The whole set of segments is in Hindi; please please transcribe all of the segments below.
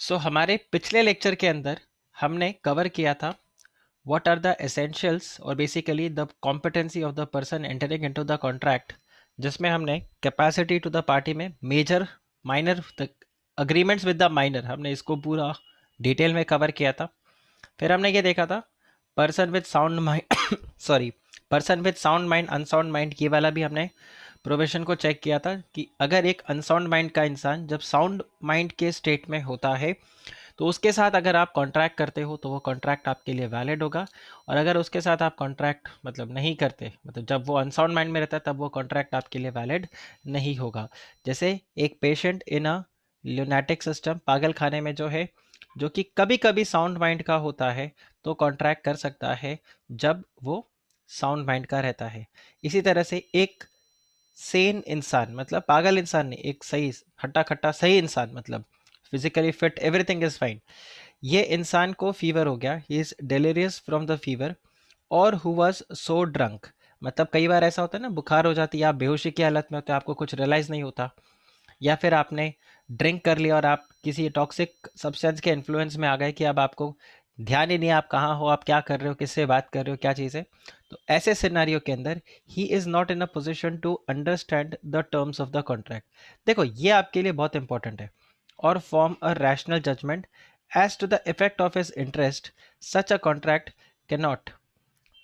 सो so, हमारे पिछले लेक्चर के अंदर हमने कवर किया था वॉट आर द एसेंशियल्स और basically the competency of the person entering into the contract जिसमें हमने कैपेसिटी टू द पार्टी में major minor agreements with the minor हमने इसको पूरा डिटेल में कवर किया था फिर हमने ये देखा था person with sound mind sorry person with sound mind unsound mind ये वाला भी हमने प्रोबेशन को चेक किया था कि अगर एक अनसाउंड माइंड का इंसान जब साउंड माइंड के स्टेट में होता है तो उसके साथ अगर आप कॉन्ट्रैक्ट करते हो तो वो कॉन्ट्रैक्ट आपके लिए वैलिड होगा और अगर उसके साथ आप कॉन्ट्रैक्ट मतलब नहीं करते मतलब जब वो अनसाउंड माइंड में रहता है तब वो कॉन्ट्रैक्ट आपके लिए वैलिड नहीं होगा जैसे एक patient in a lunatic system पागल खाने में जो है जो कि कभी कभी साउंड माइंड का होता है तो कॉन्ट्रैक्ट कर सकता है जब वो साउंड माइंड का रहता है इसी तरह से एक सेन इंसान मतलब पागल इंसान नहीं एक सही खट्टा खट्टा सही इंसान मतलब physically fit everything is fine ये इंसान को फीवर हो गया he is delirious from the fever और हु वॉज सो ड्रंक मतलब कई बार ऐसा होता है ना बुखार हो जाती है आप बेहोशी की हालत में होते आपको कुछ रियलाइज़ नहीं होता या फिर आपने ड्रिंक कर लिया और आप किसी टॉक्सिक सब्सटेंस के इन्फ्लुएंस में आ गए कि अब आपको ध्यान ही नहीं आप कहाँ हो आप क्या कर रहे हो किससे बात कर रहे हो क्या चीज़ है तो ऐसे सिनारियों के अंदर he is not in a position to understand the terms of the contract देखो ये आपके लिए बहुत इंपॉर्टेंट है और form a rational judgement as to the effect of his interest such a contract cannot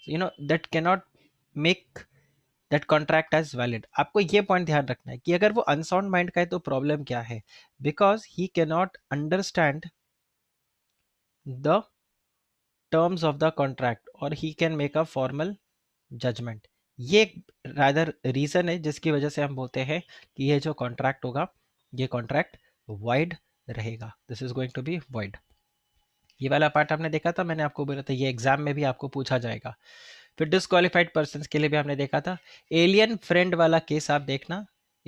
you know that cannot make that contract as valid आपको ये पॉइंट ध्यान रखना है कि अगर वो अनसाउंड माइंड का है तो प्रॉब्लम क्या है because he cannot understand the terms of the contract और he can make a formal judgement ये एक रादर रीजन है जिसकी वजह से हम बोलते हैं कि ये जो कॉन्ट्रैक्ट होगा ये कॉन्ट्रैक्ट वाइड रहेगा this is going to be void ये वाला पार्ट आपने देखा था मैंने आपको बोला था ये एग्जाम में भी आपको पूछा जाएगा फिर डिसक्वालिफाइड पर्सन के लिए भी हमने देखा था एलियन फ्रेंड वाला केस आप देखना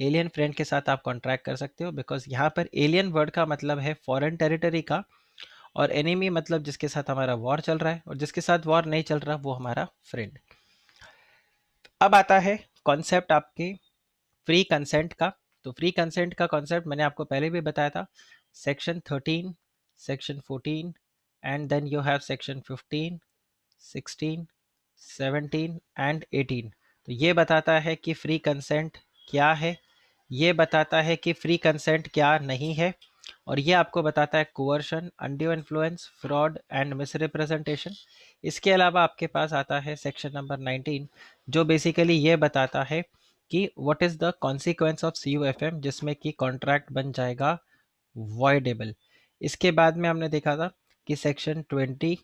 एलियन फ्रेंड के साथ आप कॉन्ट्रैक्ट कर सकते हो बिकॉज यहाँ पर एलियन वर्ड का मतलब है फॉरेन टेरिटरी का और एनिमी मतलब जिसके साथ हमारा वॉर चल रहा है और जिसके साथ वॉर नहीं चल रहा वो हमारा फ्रेंड अब आता है कॉन्सेप्ट आपके फ्री कंसेंट का तो फ्री कंसेंट का कॉन्सेप्ट मैंने आपको पहले भी बताया था section thirteen section fourteen and then you have section fifteen sixteen seventeen and eighteen तो ये बताता है कि फ्री कंसेंट क्या है ये बताता है कि फ्री कंसेंट क्या नहीं है और ये आपको बताता है coercion undue influence fraud and misrepresentation इसके अलावा आपके पास आता है सेक्शन नंबर 19 जो बेसिकली ये बताता है कि what is the consequence of C जिसमें कि कॉन्ट्रैक्ट बन जाएगा वॉयडेबल इसके बाद में हमने देखा था कि सेक्शन 20,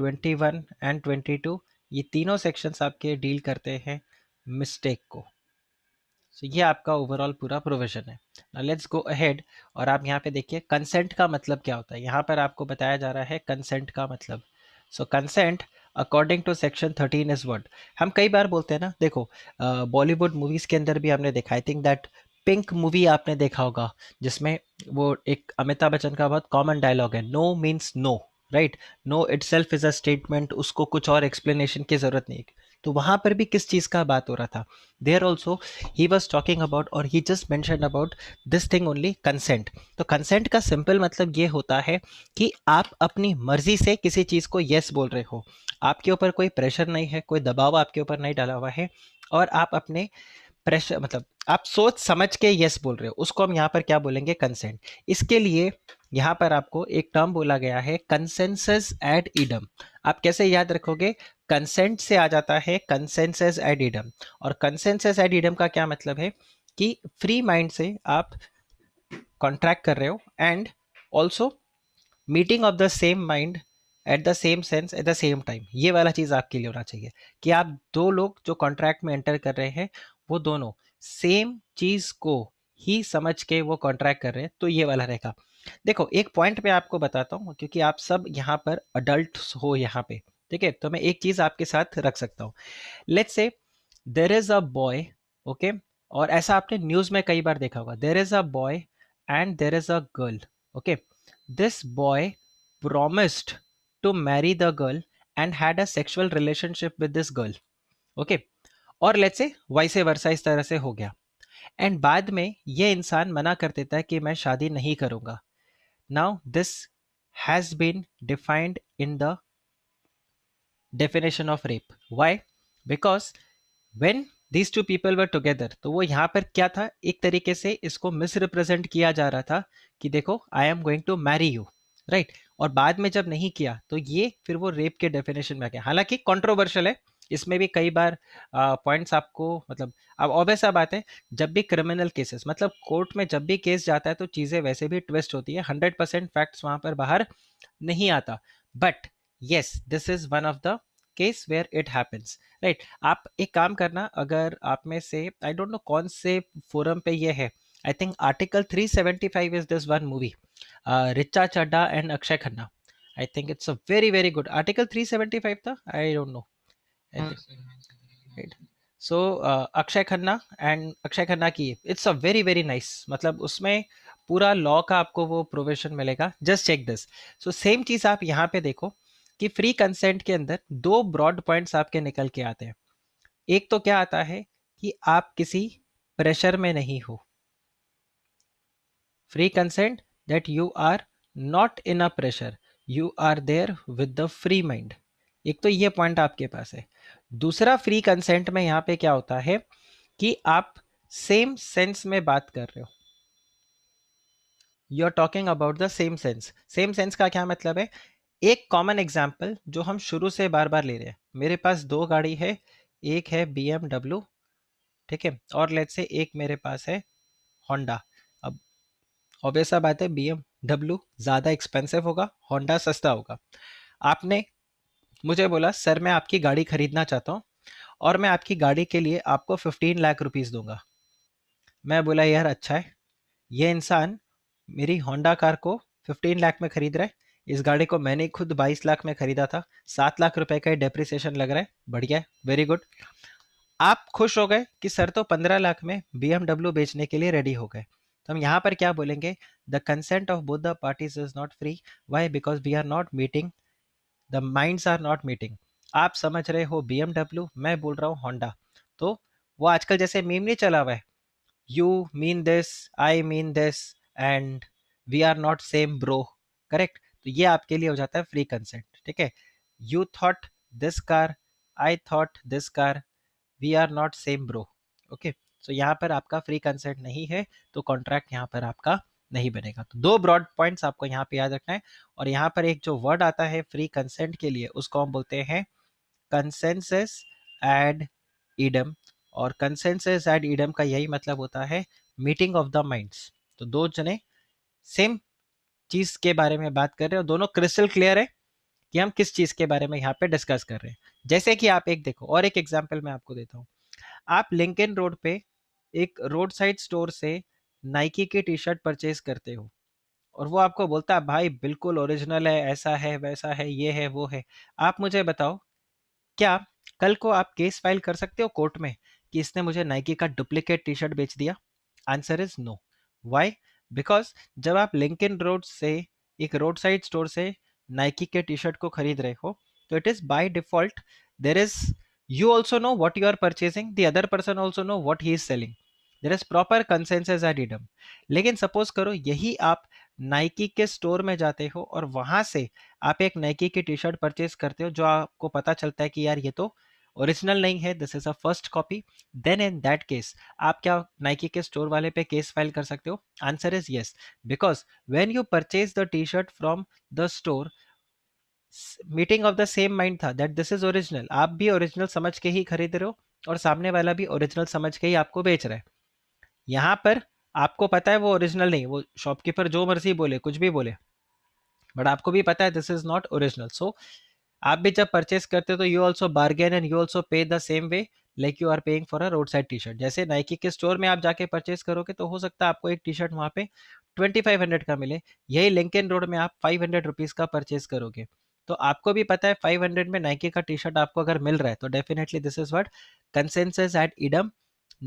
21 एंड 22 ये तीनों सेक्शंस आपके डील करते हैं मिस्टेक को सो ये आपका ओवरऑल पूरा प्रोविजन है ना लेट्स गो अहेड और आप यहाँ पे देखिए कंसेंट का मतलब क्या होता है यहाँ पर आपको बताया जा रहा है कंसेंट का मतलब so consent according to section thirteen is word हम कई बार बोलते हैं ना देखो बॉलीवुड मूवीज़ के अंदर भी हमने देखा I think that Pink movie आपने देखा होगा जिसमें वो एक अमिताभ बच्चन का बहुत कॉमन डायलॉग है no means no right no it's is a statement उसको कुछ और एक्सप्लेनेशन की ज़रूरत नहीं है तो वहां पर भी किस चीज़ का बात हो रहा था there also he was talking about और he just mention about this thing only consent तो कंसेंट का सिंपल मतलब ये होता है कि आप अपनी मर्जी से किसी चीज़ को येस बोल रहे हो आपके ऊपर कोई प्रेशर नहीं है कोई दबाव आपके ऊपर नहीं डाला हुआ है और आप अपने प्रेशर मतलब आप सोच समझ के यस बोल रहे हो उसको हम यहाँ पर क्या बोलेंगे कंसेंट इसके लिए यहाँ पर आपको एक टर्म बोला गया है कंसेंसस एट ईडम आप कैसे याद रखोगे कंसेंट से आ जाता है कंसेंसस एडिडम और कंसेंसस एडिडम का क्या मतलब है कि फ्री माइंड से आप कॉन्ट्रैक्ट कर रहे हो and also meeting of the same mind at the same sense at the same time ये वाला चीज़ आपके लिए होना चाहिए कि आप दो लोग जो कॉन्ट्रैक्ट में एंटर कर रहे हैं वो दोनों सेम चीज़ को ही समझ के वो कॉन्ट्रैक्ट कर रहे हैं तो ये वाला रहेगा देखो एक पॉइंट पे आपको बताता हूँ क्योंकि आप सब यहाँ पर अडल्ट हो यहाँ पे ठीक है तो मैं एक चीज आपके साथ रख सकता हूँ let's say there is a boy okay और ऐसा आपने न्यूज में कई बार देखा होगा there is a boy and there is a girl okay this boy promised to marry the girl and had a sexual relationship with this girl okay और लेट से वैसे वर्षा इस तरह से हो गया एंड बाद में ये इंसान मना कर देता है कि मैं शादी नहीं करूंगा now this has been defined in the definition of rape why because when these two people were together तो वो यहाँ पर क्या था एक तरीके से इसको मिसरिप्रेजेंट किया जा रहा था कि देखो I am going to marry you right और बाद में जब नहीं किया तो ये फिर वो रेप के डेफिनेशन में आ गया हालांकि कॉन्ट्रोवर्शल है इसमें भी कई बार पॉइंट्स आपको मतलब अब ऑब्वियस बात है जब भी क्रिमिनल केसेस मतलब कोर्ट में जब भी केस जाता है तो चीज़ें वैसे भी ट्विस्ट होती है हंड्रेड परसेंट फैक्ट्स वहाँ पर बाहर नहीं आता but yes this is one of the case where it happens right आप एक काम करना अगर आप में से आई डोंट नो कौन से फोरम पे ये है I think article 375 is this one movie Richa Chadha and Akshaye Khanna I think it's a very very good article 375 था I don't know right so Akshaye Khanna and Akshaye Khanna की it's a very very nice मतलब उसमें पूरा लॉ का आपको वो प्रोविजन मिलेगा just check this so same चीज़ आप यहाँ पे देखो कि फ्री कंसेंट के अंदर दो ब्रॉड पॉइंट्स आपके निकल के आते हैं एक तो क्या आता है कि आप किसी प्रेशर में नहीं हो free consent that you are not in a pressure you are there with the free mind एक तो ये पॉइंट आपके पास है दूसरा फ्री कंसेंट में यहाँ पे क्या होता है कि आप सेम सेंस में बात कर रहे हो you are talking about the same sense same sense का क्या मतलब है एक कॉमन एग्जाम्पल जो हम शुरू से बार बार ले रहे हैं मेरे पास दो गाड़ी है एक है बी ठीक है और लेट से एक मेरे पास है होंडा अब ऑब्वियस बात है बी ज़्यादा एक्सपेंसिव होगा होंडा सस्ता होगा आपने मुझे बोला सर मैं आपकी गाड़ी खरीदना चाहता हूँ और मैं आपकी गाड़ी के लिए आपको फिफ्टीन लाख रुपीज़ दूंगा मैं बोला यार अच्छा है ये इंसान मेरी होंडा कार को फिफ्टीन लाख में ख़रीद रहा है इस गाड़ी को मैंने खुद 22 लाख में खरीदा था सात लाख रुपए का डेप्रिसिएशन लग रहा है बढ़िया है वेरी गुड आप खुश हो गए कि सर तो 15 लाख में बी बेचने के लिए रेडी हो गए तो हम यहाँ पर क्या बोलेंगे the consent of both party parties is not free why because we are not meeting the minds are not meeting आप समझ रहे हो बी मैं बोल रहा हूँ होंडा तो वो आजकल जैसे मीम नहीं चला हुआ है you mean this I mean this and we are not same bro correct तो ये आपके लिए हो जाता है फ्री कंसेंट ठीक है you thought this car I thought this car we are not same bro okay so यहाँ पर आपका फ्री कंसेंट नहीं है तो कॉन्ट्रैक्ट यहाँ पर आपका नहीं बनेगा तो दो ब्रॉड पॉइंट्स आपको यहाँ पे याद रखना है और यहाँ पर एक जो वर्ड आता है फ्री कंसेंट के लिए उसको हम बोलते हैं कंसेंसस एड ईडम और कंसेंसस एड ईडम का यही मतलब होता है मीटिंग ऑफ द माइंड्स तो दो जने सेम चीज के बारे में बात कर रहे हैं दोनों क्रिस्टल क्लियर है कि हम किस चीज के बारे में यहाँ पे डिस्कस कर रहे हैं जैसे कि आप एक देखो और एक एग्जाम्पल मैं आपको देता हूँ आप लिंकन रोड पे एक रोड साइड स्टोर से नाइकी की टी शर्ट परचेज करते हो और वो आपको बोलता है भाई बिल्कुल ओरिजिनल है ऐसा है वैसा है ये है वो है आप मुझे बताओ क्या कल को आप केस फाइल कर सकते हो कोर्ट में कि इसने मुझे नाइकी का डुप्लीकेट टी शर्ट बेच दिया answer is no why because जब आप लिंकिन रोड से एक रोड साइड स्टोर से नाइकी के टी शर्ट को खरीद रहे हो तो it is by default there is you also know what you are purchasing the other person also know what he is selling there is proper consensus ad idem लेकिन सपोज करो यही आप नाइकी के स्टोर में जाते हो और वहां से आप एक नाइकी की टी शर्ट परचेज करते हो जो आपको पता चलता है कि यार ये तो ओरिजिनल नहीं है this is a first copy then in that case आप क्या नाइकी के स्टोर वाले पे केस फाइल कर सकते हो answer is yes because when you purchase the T shirt from the store meeting of the same mind था दैट दिस इज ओरिजिनल आप भी ओरिजिनल समझ के ही खरीद रहे हो और सामने वाला भी ओरिजिनल समझ के ही आपको बेच रहा है यहाँ पर आपको पता है वो ओरिजिनल नहीं वो शॉपकीपर जो मर्जी बोले कुछ भी बोले बट आपको भी पता है this is not original so आप भी जब परचेस करते हो तो you also bargain and you also pay the same way like you are paying for a road side T shirt जैसे नाइकी के स्टोर में आप जाके परचेस करोगे तो हो सकता है आपको एक टी शर्ट वहाँ पे ट्वेंटी फाइव हंड्रेड का मिले यही लिंकन रोड में आप फाइव हंड्रेड रुपीज़ का परचेस करोगे तो आपको भी पता है फाइव हंड्रेड में नाइकी का टी शर्ट आपको अगर मिल रहा है तो definitely this is what consensus ad idem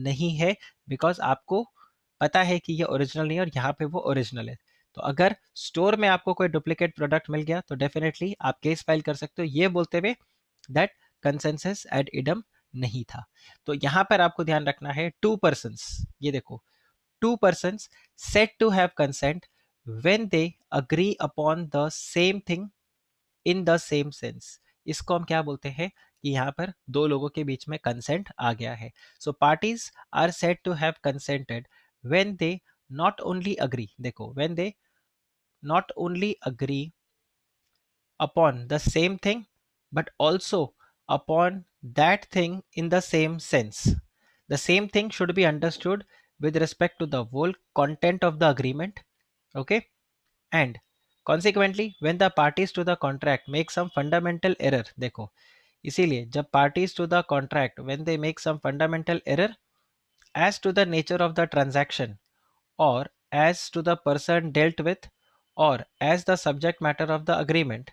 नहीं है बिकॉज आपको पता है कि ये ओरिजिनल नहीं है और यहाँ पे वो ओरिजिनल है तो अगर स्टोर में आपको कोई डुप्लीकेट प्रोडक्ट मिल गया तो डेफिनेटली आप केस फाइल कर सकते हो ये बोलते हुए दैट कंसेंसस एट इडम नहीं था तो यहां पर आपको ध्यान रखना है टू पर्सन ये देखो two person said to have consent when they agree upon the same thing in the same sense इसको हम क्या बोलते हैं कि यहाँ पर दो लोगों के बीच में कंसेंट आ गया है so parties are said to have consented when they not only agree देखो when they not only agree upon the same thing but also upon that thing in the same sense. The same thing should be understood with respect to the whole content of the agreement. Okay. And consequently, when the parties to the contract make some fundamental error, देखो इसीलिए जब parties to the contract when they make some fundamental error as to the nature of the transaction or as to the person dealt with or as the subject matter of the agreement,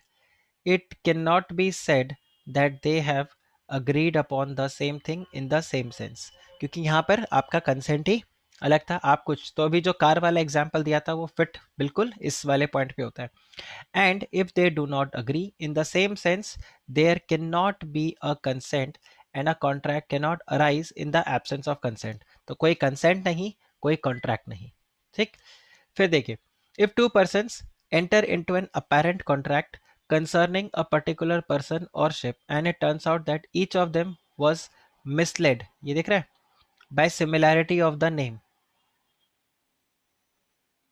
it cannot be said that they have agreed upon the same thing in the same sense. क्योंकि यहाँ पर आपका कंसेंट ही अलग था आप कुछ तो अभी जो कार वाला एग्जाम्पल दिया था वो फिट बिल्कुल इस वाले पॉइंट पे होता है and if they do not agree in the same sense there can not be a consent and a contract can not arise in the absence of consent तो कोई कंसेंट नहीं कोई कॉन्ट्रैक्ट नहीं ठीक फिर देखिए If two persons enter into an apparent contract concerning a particular person or ship and it turns out that each of them was misled dekh by similarity of the name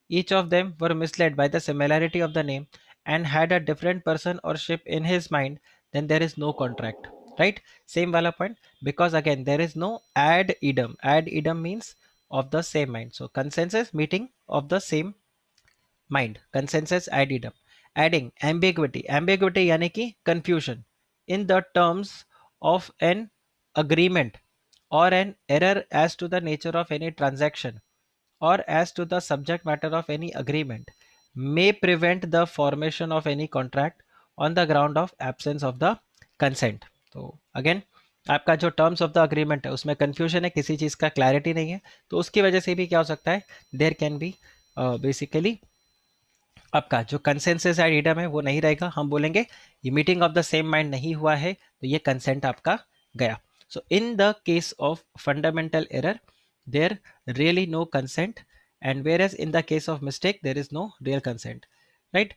each of them were misled by the similarity of the name and had a different person or ship in his mind then there is no contract right same valid point because again there is no ad idem ad idem means of the same mind so consensus meeting of the same mind consensus एडिड अप एडिंग एम्बिग्विटी एम्बिग्विटी यानी कि confusion in the terms of an agreement और an error as to the nature of any transaction और as to the subject matter of any agreement may prevent the formation of any contract on the ground of absence of the consent तो अगेन आपका जो टर्म्स ऑफ द अग्रीमेंट है उसमें कन्फ्यूजन है किसी चीज़ का क्लैरिटी नहीं है तो उसकी वजह से भी क्या हो सकता है देर कैन बी बेसिकली आपका जो कंसेंसस है डेटा में वो नहीं रहेगा हम बोलेंगे ये meeting of the same mind नहीं हुआ है तो ये कंसेंट आपका गया so in the case of fundamental error there really no consent and where is in the case of mistake there is no real consent right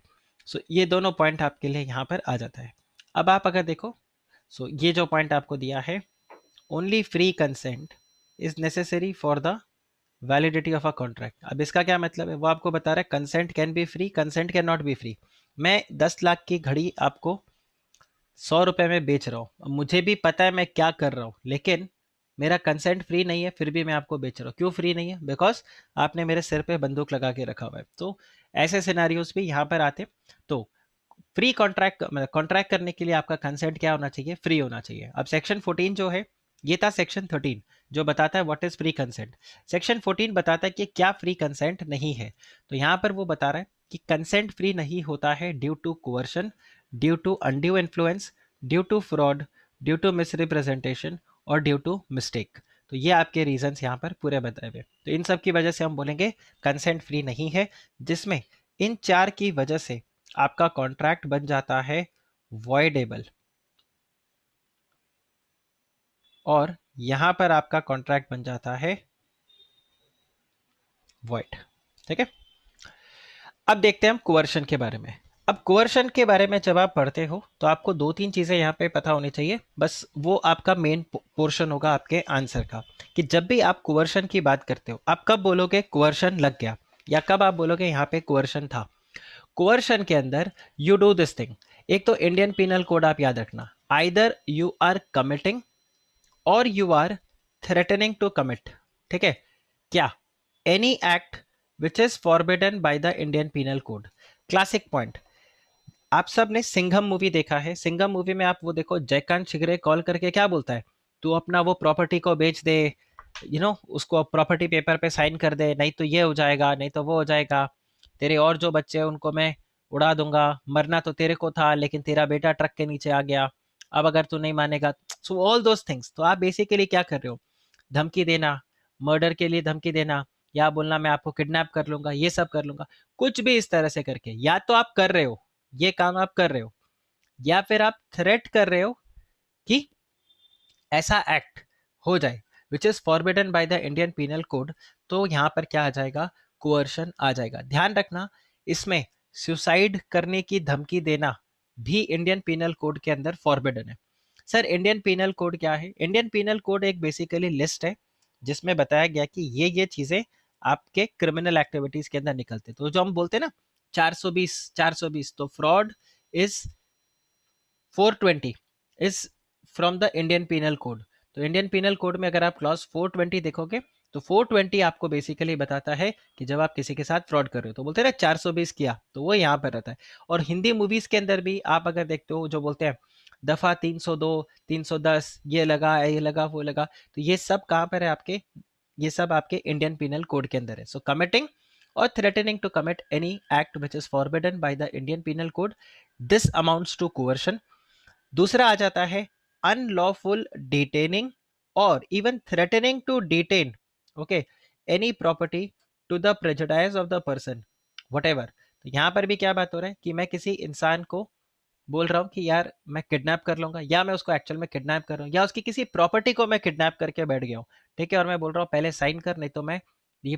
so ये दोनों पॉइंट आपके लिए यहाँ पर आ जाता है अब आप अगर देखो सो so ये जो पॉइंट आपको दिया है only free consent is necessary for the validity of a contract अब इसका क्या मतलब है वो आपको बता रहा है consent can be free consent can not be free मैं दस लाख की घड़ी आपको सौ रुपये में बेच रहा हूँ मुझे भी पता है मैं क्या कर रहा हूँ लेकिन मेरा कंसेंट फ्री नहीं है फिर भी मैं आपको बेच रहा हूँ क्यों फ्री नहीं है बिकॉज आपने मेरे सिर पे बंदूक लगा के रखा हुआ है तो ऐसे सिनारियोज भी यहाँ पर आते तो फ्री कॉन्ट्रैक्ट मतलब कॉन्ट्रैक्ट करने के लिए आपका कंसेंट क्या होना चाहिए फ्री होना चाहिए अब सेक्शन 14 जो है ये था सेक्शन थर्टीन जो बताता है what is free consent section fourteen बताता है कि क्या फ्री कंसेंट नहीं है तो यहाँ पर वो बता रहा है कि कंसेंट फ्री नहीं होता है due to coercion due to undue influence due to fraud due to misrepresentation और ड्यू टू मिस्टेक तो ये आपके रीजंस यहाँ पर पूरे बताए हुए तो इन सब की वजह से हम बोलेंगे कंसेंट फ्री नहीं है जिसमें इन चार की वजह से आपका कॉन्ट्रैक्ट बन जाता है वॉयडेबल और यहां पर आपका कॉन्ट्रैक्ट बन जाता है वाइट ठीक है अब देखते हैं हम कुवर्शन के बारे में अब कुवर्शन के बारे में जब आप पढ़ते हो तो आपको दो तीन चीज़ें यहां पे पता होनी चाहिए बस वो आपका मेन पोर्शन होगा आपके आंसर का कि जब भी आप कुवर्शन की बात करते हो आप कब बोलोगे कुवर्शन लग गया या कब आप बोलोगे यहाँ पे कुवर्शन था कुवर्शन के अंदर यू डू दिस थिंग एक तो इंडियन पिनल कोड आप याद रखना आइदर यू आर कमिटिंग और you are threatening to commit ठीक है क्या any act which is forbidden by the Indian penal code classic point आप सब ने सिंघम मूवी देखा है सिंघम मूवी में आप वो देखो जयकांत शिगरे कॉल करके क्या बोलता है तू अपना वो प्रॉपर्टी को बेच दे यू you नो know, उसको प्रॉपर्टी पेपर पे साइन कर दे नहीं तो ये हो जाएगा नहीं तो वो हो जाएगा तेरे और जो बच्चे हैं उनको मैं उड़ा दूंगा मरना तो तेरे को था लेकिन तेरा बेटा ट्रक के नीचे आ गया अब अगर तू नहीं मानेगा सो ऑल दोज थिंग्स तो आप बेसिकली क्या कर रहे हो धमकी देना मर्डर के लिए धमकी देना या बोलना मैं आपको किडनैप कर लूंगा ये सब कर लूंगा कुछ भी इस तरह से करके या तो आप कर रहे हो ये काम आप कर रहे हो या फिर आप थ्रेट कर रहे हो कि ऐसा एक्ट हो जाए which is forbidden by the Indian penal code तो यहाँ पर क्या आ जाएगा कुअर्शन आ जाएगा ध्यान रखना इसमें सुसाइड करने की धमकी देना भी इंडियन पीनल कोड के अंदर फॉरबिडन है सर इंडियन पीनल कोड क्या है इंडियन पीनल कोड एक बेसिकली लिस्ट है जिसमें बताया गया कि ये ये चीज़ें आपके क्रिमिनल एक्टिविटीज के अंदर निकलते तो जो हम बोलते हैं ना 420 420 तो fraud is 420 is from the Indian penal code तो इंडियन पीनल कोड में अगर आप क्लॉज 420 देखोगे तो 420 आपको बेसिकली बताता है कि जब आप किसी के साथ फ्रॉड कर रहे हो तो बोलते हैं ना 420 किया तो वो यहाँ पर रहता है और हिंदी मूवीज के अंदर भी आप अगर देखते हो जो बोलते हैं दफ़ा 302, 310 ये लगा ये लगा वो लगा तो ये सब कहाँ पर है आपके ये सब आपके इंडियन पिनल कोड के अंदर है सो कमिटिंग और threatening to commit any act which is forbidden by the Indian penal code this amount to coercion दूसरा आ जाता है अनलॉफुल डिटेनिंग और even threatening to detain okay any property to the prejudice of the person what तो यहाँ पर भी क्या बात हो रहा है कि मैं किसी इंसान को बोल रहा हूँ कि यार मैं किडनैप कर लूँगा या मैं उसको एक्चुअल में किडनैप कर रहा हूँ या उसकी किसी प्रॉपर्टी को मैं किडनैप करके बैठ गया हूँ ठीक है और मैं बोल रहा हूँ पहले साइन कर नहीं तो मैं ये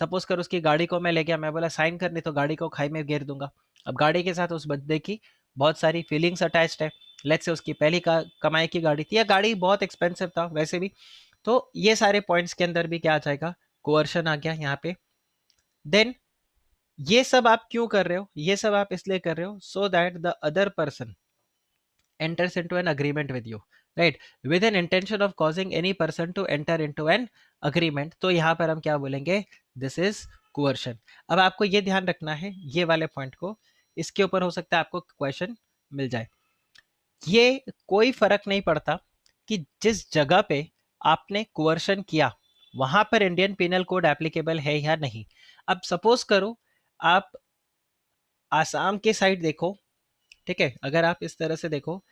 सपोज कर उसकी गाड़ी को मैं ले गया मैं बोला साइन कर नहीं तो गाड़ी को खाई में घेर दूंगा अब गाड़ी के साथ उस बंदे की बहुत सारी फीलिंग्स अटैच्ड है लेट से उसकी पहली का कमाई की गाड़ी थी या गाड़ी बहुत एक्सपेंसिव था वैसे भी तो ये सारे पॉइंट्स के अंदर भी क्या आ जाएगा कोअर्शन आ गया यहाँ पे देन ये सब आप क्यों कर रहे हो ये सब आप इसलिए कर रहे हो so that the other person enters into an agreement with you right with an intention of causing any person to enter into an agreement तो यहाँ पर हम क्या बोलेंगे दिस इज कोअर्शन अब आपको ये ध्यान रखना है ये वाले पॉइंट को इसके ऊपर हो सकता है आपको क्वेश्चन मिल जाए ये कोई फर्क नहीं पड़ता कि जिस जगह पे आपने कुर्शन किया वहां पर इंडियन पिनल कोड एप्लीकेबल है या नहीं अब सपोज करो आप आसाम के साइड देखो ठीक है अगर आप इस तरह से देखो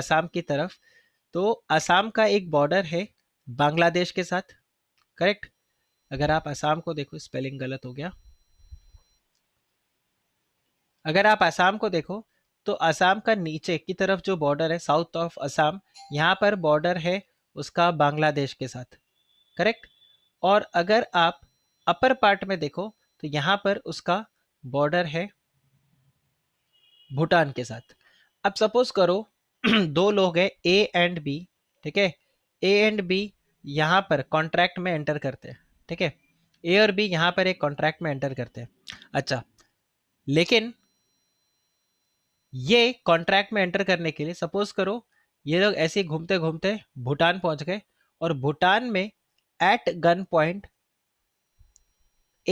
आसाम की तरफ तो आसाम का एक बॉर्डर है बांग्लादेश के साथ करेक्ट अगर आप आसाम को देखो स्पेलिंग गलत हो गया अगर आप आसाम को देखो तो आसाम का नीचे की तरफ जो बॉर्डर है साउथ ऑफ आसाम यहाँ पर बॉर्डर है उसका बांग्लादेश के साथ करेक्ट और अगर आप अपर पार्ट में देखो तो यहाँ पर उसका बॉर्डर है भूटान के साथ अब सपोज करो दो लोग हैं ए एंड बी ठीक है ए एंड बी यहाँ पर कॉन्ट्रैक्ट में एंटर करते हैं ठीक है ए और बी यहाँ पर एक कॉन्ट्रैक्ट में एंटर करते हैं अच्छा लेकिन ये कॉन्ट्रैक्ट में एंटर करने के लिए सपोज करो ये लोग ऐसे ही घूमते घूमते भूटान पहुंच गए और भूटान में एट गन पॉइंट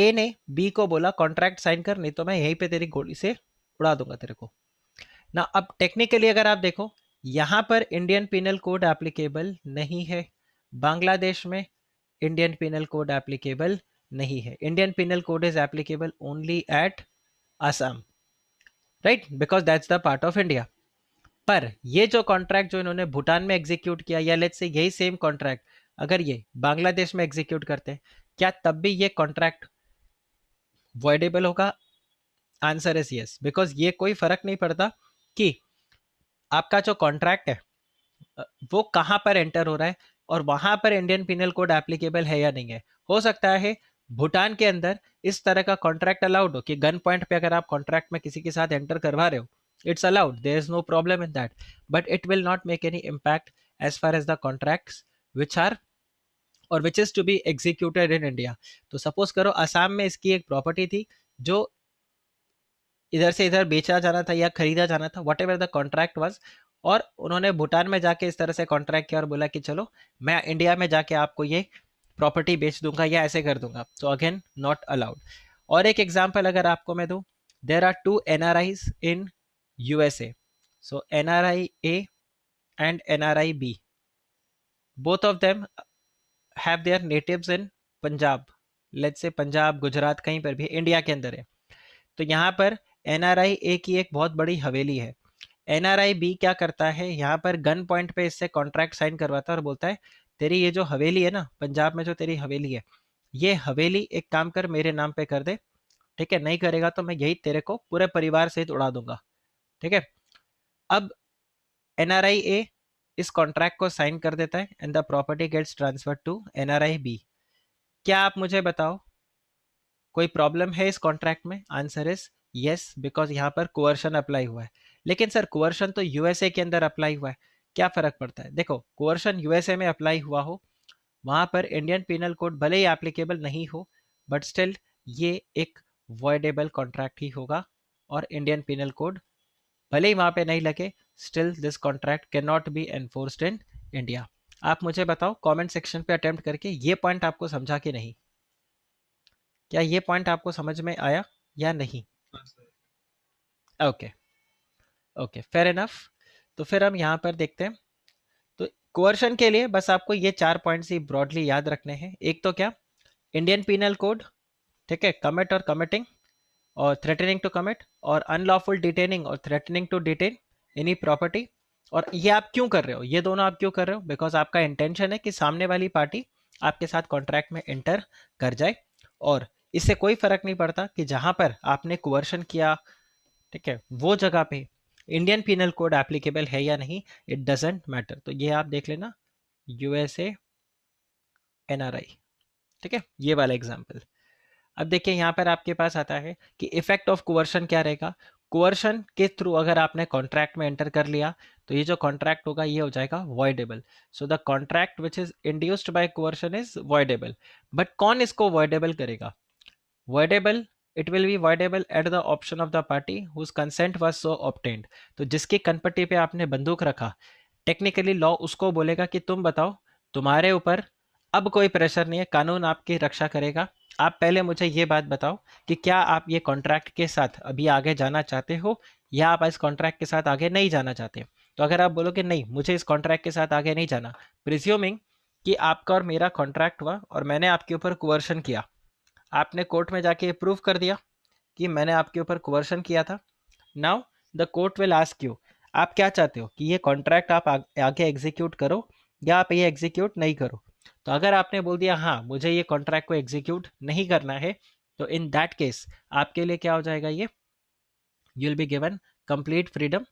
ए ने बी को बोला कॉन्ट्रैक्ट साइन कर नहीं तो मैं यहीं पे तेरी गोली से उड़ा दूंगा तेरे को ना अब टेक्निकली अगर आप देखो यहाँ पर इंडियन पिनल कोड एप्लीकेबल नहीं है बांग्लादेश में इंडियन पिनल कोड एप्लीकेबल नहीं है Indian penal code is applicable only at Assam right because that's the part of India पर ये जो कॉन्ट्रैक्ट जो इन्होंने भूटान में एग्जीक्यूट किया या लेट से यही सेम कॉन्ट्रैक्ट अगर ये बांग्लादेश में एग्जीक्यूट करते क्या तब भी ये कॉन्ट्रैक्ट वॉइडेबल होगा आंसर इज यस बिकॉज ये कोई फर्क नहीं पड़ता कि आपका जो कॉन्ट्रैक्ट है वो कहाँ पर एंटर हो रहा है और वहां पर इंडियन पिनल कोड एप्लीकेबल है या नहीं है हो सकता है भूटान के अंदर इस तरह का कॉन्ट्रैक्ट अलाउड हो कि गन पॉइंट पे अगर आप कॉन्ट्रैक्ट में किसी के साथ एंटर करवा रहे हो it's allowed there is no problem in that but it will not make any impact as far as the contracts which are और which is to be executed in India तो सपोज करो असम में इसकी एक प्रॉपर्टी थी जो इधर से इधर बेचा जाना था या खरीदा जाना था whatever the contract was और उन्होंने भूटान में जाके इस तरह से कॉन्ट्रैक्ट किया और बोला कि चलो मैं इंडिया में जाके आपको ये प्रॉपर्टी बेच दूंगा या ऐसे कर दूंगा तो अगेन नॉट अलाउड और एक एग्जाम्पल अगर आपको मैं दूँ देर आर टू एन in USA. So NRI A and NRI B. Both of them have their natives in Punjab. Let's say Punjab, Gujarat, कहीं पर भी इंडिया के अंदर है तो यहाँ पर एन आर आई ए की एक बहुत बड़ी हवेली है एन आर आई बी क्या करता है यहाँ पर गन पॉइंट पे इससे कॉन्ट्रैक्ट साइन करवाता है और बोलता है तेरी ये जो हवेली है ना पंजाब में जो तेरी हवेली है ये हवेली एक काम कर मेरे नाम पे कर दे ठीक है नहीं करेगा तो मैं यही तेरे को पूरे परिवार सहित उड़ा दूंगा ठीक है अब एन आर आई ए इस कॉन्ट्रैक्ट को साइन कर देता है and the property gets transfer to N R I B क्या आप मुझे बताओ कोई प्रॉब्लम है इस कॉन्ट्रैक्ट में आंसर इज यस बिकॉज यहाँ पर कोअर्शन अप्लाई हुआ है लेकिन सर कोअर्शन तो यूएसए के अंदर अप्लाई हुआ है क्या फर्क पड़ता है देखो कोअर्शन यूएसए में अप्लाई हुआ हो वहाँ पर इंडियन पिनल कोड भले ही एप्लीकेबल नहीं हो बट स्टिल ये एक वॉयडेबल कॉन्ट्रैक्ट ही होगा और इंडियन पिनल कोड भले ही वहाँ पे नहीं लगे still this contract can not be enforced in India आप मुझे बताओ कमेंट सेक्शन पे अटेम्प्ट करके ये पॉइंट आपको समझा कि नहीं क्या ये पॉइंट आपको समझ में आया या नहीं ओके ओके फेयर इनफ तो फिर हम यहाँ पर देखते हैं तो कोअर्शन के लिए बस आपको ये चार पॉइंट्स ही ब्रॉडली याद रखने हैं एक तो क्या इंडियन पीनल कोड ठीक है कमेट और कमेटिंग or threatening to commit or unlawful detaining or threatening to detain any property और ये आप क्यों कर रहे हो ये दोनों आप क्यों कर रहे हो बिकॉज आपका इंटेंशन है कि सामने वाली पार्टी आपके साथ कॉन्ट्रैक्ट में एंटर कर जाए और इससे कोई फर्क नहीं पड़ता कि जहां पर आपने कुवर्शन किया ठीक है वो जगह पे इंडियन पीनल कोड एप्लीकेबल है या नहीं इट डजेंट मैटर तो ये आप देख लेना यूएसए एनआरआई ठीक है ये वाला एग्जाम्पल अब देखिए यहाँ पर आपके पास आता है कि इफेक्ट ऑफ कोवर्शन क्या रहेगा कोवर्शन के थ्रू अगर आपने कॉन्ट्रैक्ट में एंटर कर लिया तो ये जो कॉन्ट्रैक्ट होगा ये हो जाएगा voidable so the contract which is induced by coercion is voidable but कौन इसको वॉइडेबल करेगा voidable it will be voidable at the option of the party whose consent was so obtained तो जिसके कनपट्टी पे आपने बंदूक रखा टेक्निकली लॉ उसको बोलेगा कि तुम बताओ तुम्हारे ऊपर अब कोई प्रेशर नहीं है कानून आपकी रक्षा करेगा आप पहले मुझे ये बात बताओ कि क्या आप ये कॉन्ट्रैक्ट के साथ अभी आगे जाना चाहते हो या आप इस कॉन्ट्रैक्ट के साथ आगे नहीं जाना चाहते तो अगर आप बोलोगे नहीं मुझे इस कॉन्ट्रैक्ट के साथ आगे नहीं जाना प्रिज्यूमिंग कि आपका और मेरा कॉन्ट्रैक्ट हुआ और मैंने आपके ऊपर कुवर्शन किया आपने कोर्ट में जाके प्रूव कर दिया कि मैंने आपके ऊपर कुवर्शन किया था now the court will ask you आप क्या चाहते हो कि ये कॉन्ट्रैक्ट आप आगे एग्जीक्यूट करो या आप ये एग्जीक्यूट नहीं करो तो अगर आपने बोल दिया हाँ मुझे ये कॉन्ट्रैक्ट को एग्जीक्यूट नहीं करना है तो इन दैट केस आपके लिए क्या हो जाएगा ये you will be given complete freedom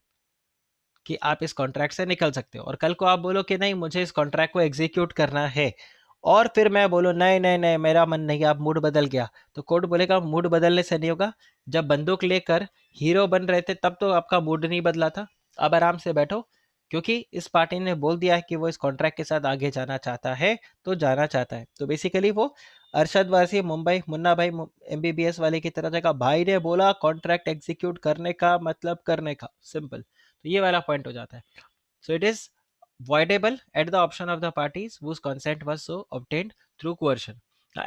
कि आप इस कॉन्ट्रैक्ट से निकल सकते हो और कल को आप बोलो कि नहीं मुझे इस कॉन्ट्रैक्ट को एग्जीक्यूट करना है और फिर मैं बोलो नहीं नहीं नहीं मेरा मन नहीं आप मूड बदल गया तो कोर्ट बोलेगा मूड बदलने से नहीं होगा जब बंदूक लेकर हीरो बन रहे थे तब तो आपका मूड नहीं बदला था अब आराम से बैठो क्योंकि इस पार्टी ने बोल दिया है कि वो इस कॉन्ट्रैक्ट के साथ आगे जाना चाहता है तो जाना चाहता है तो बेसिकली वो अरशद वासी मुंबई मुन्ना भाई एम वाले की तरह जगह भाई ने बोला कॉन्ट्रैक्ट एग्जीक्यूट करने का मतलब करने का सिंपल तो ये वाला पॉइंट हो जाता है so it is voidable at the option of the parties whose consent was so obtained through coercion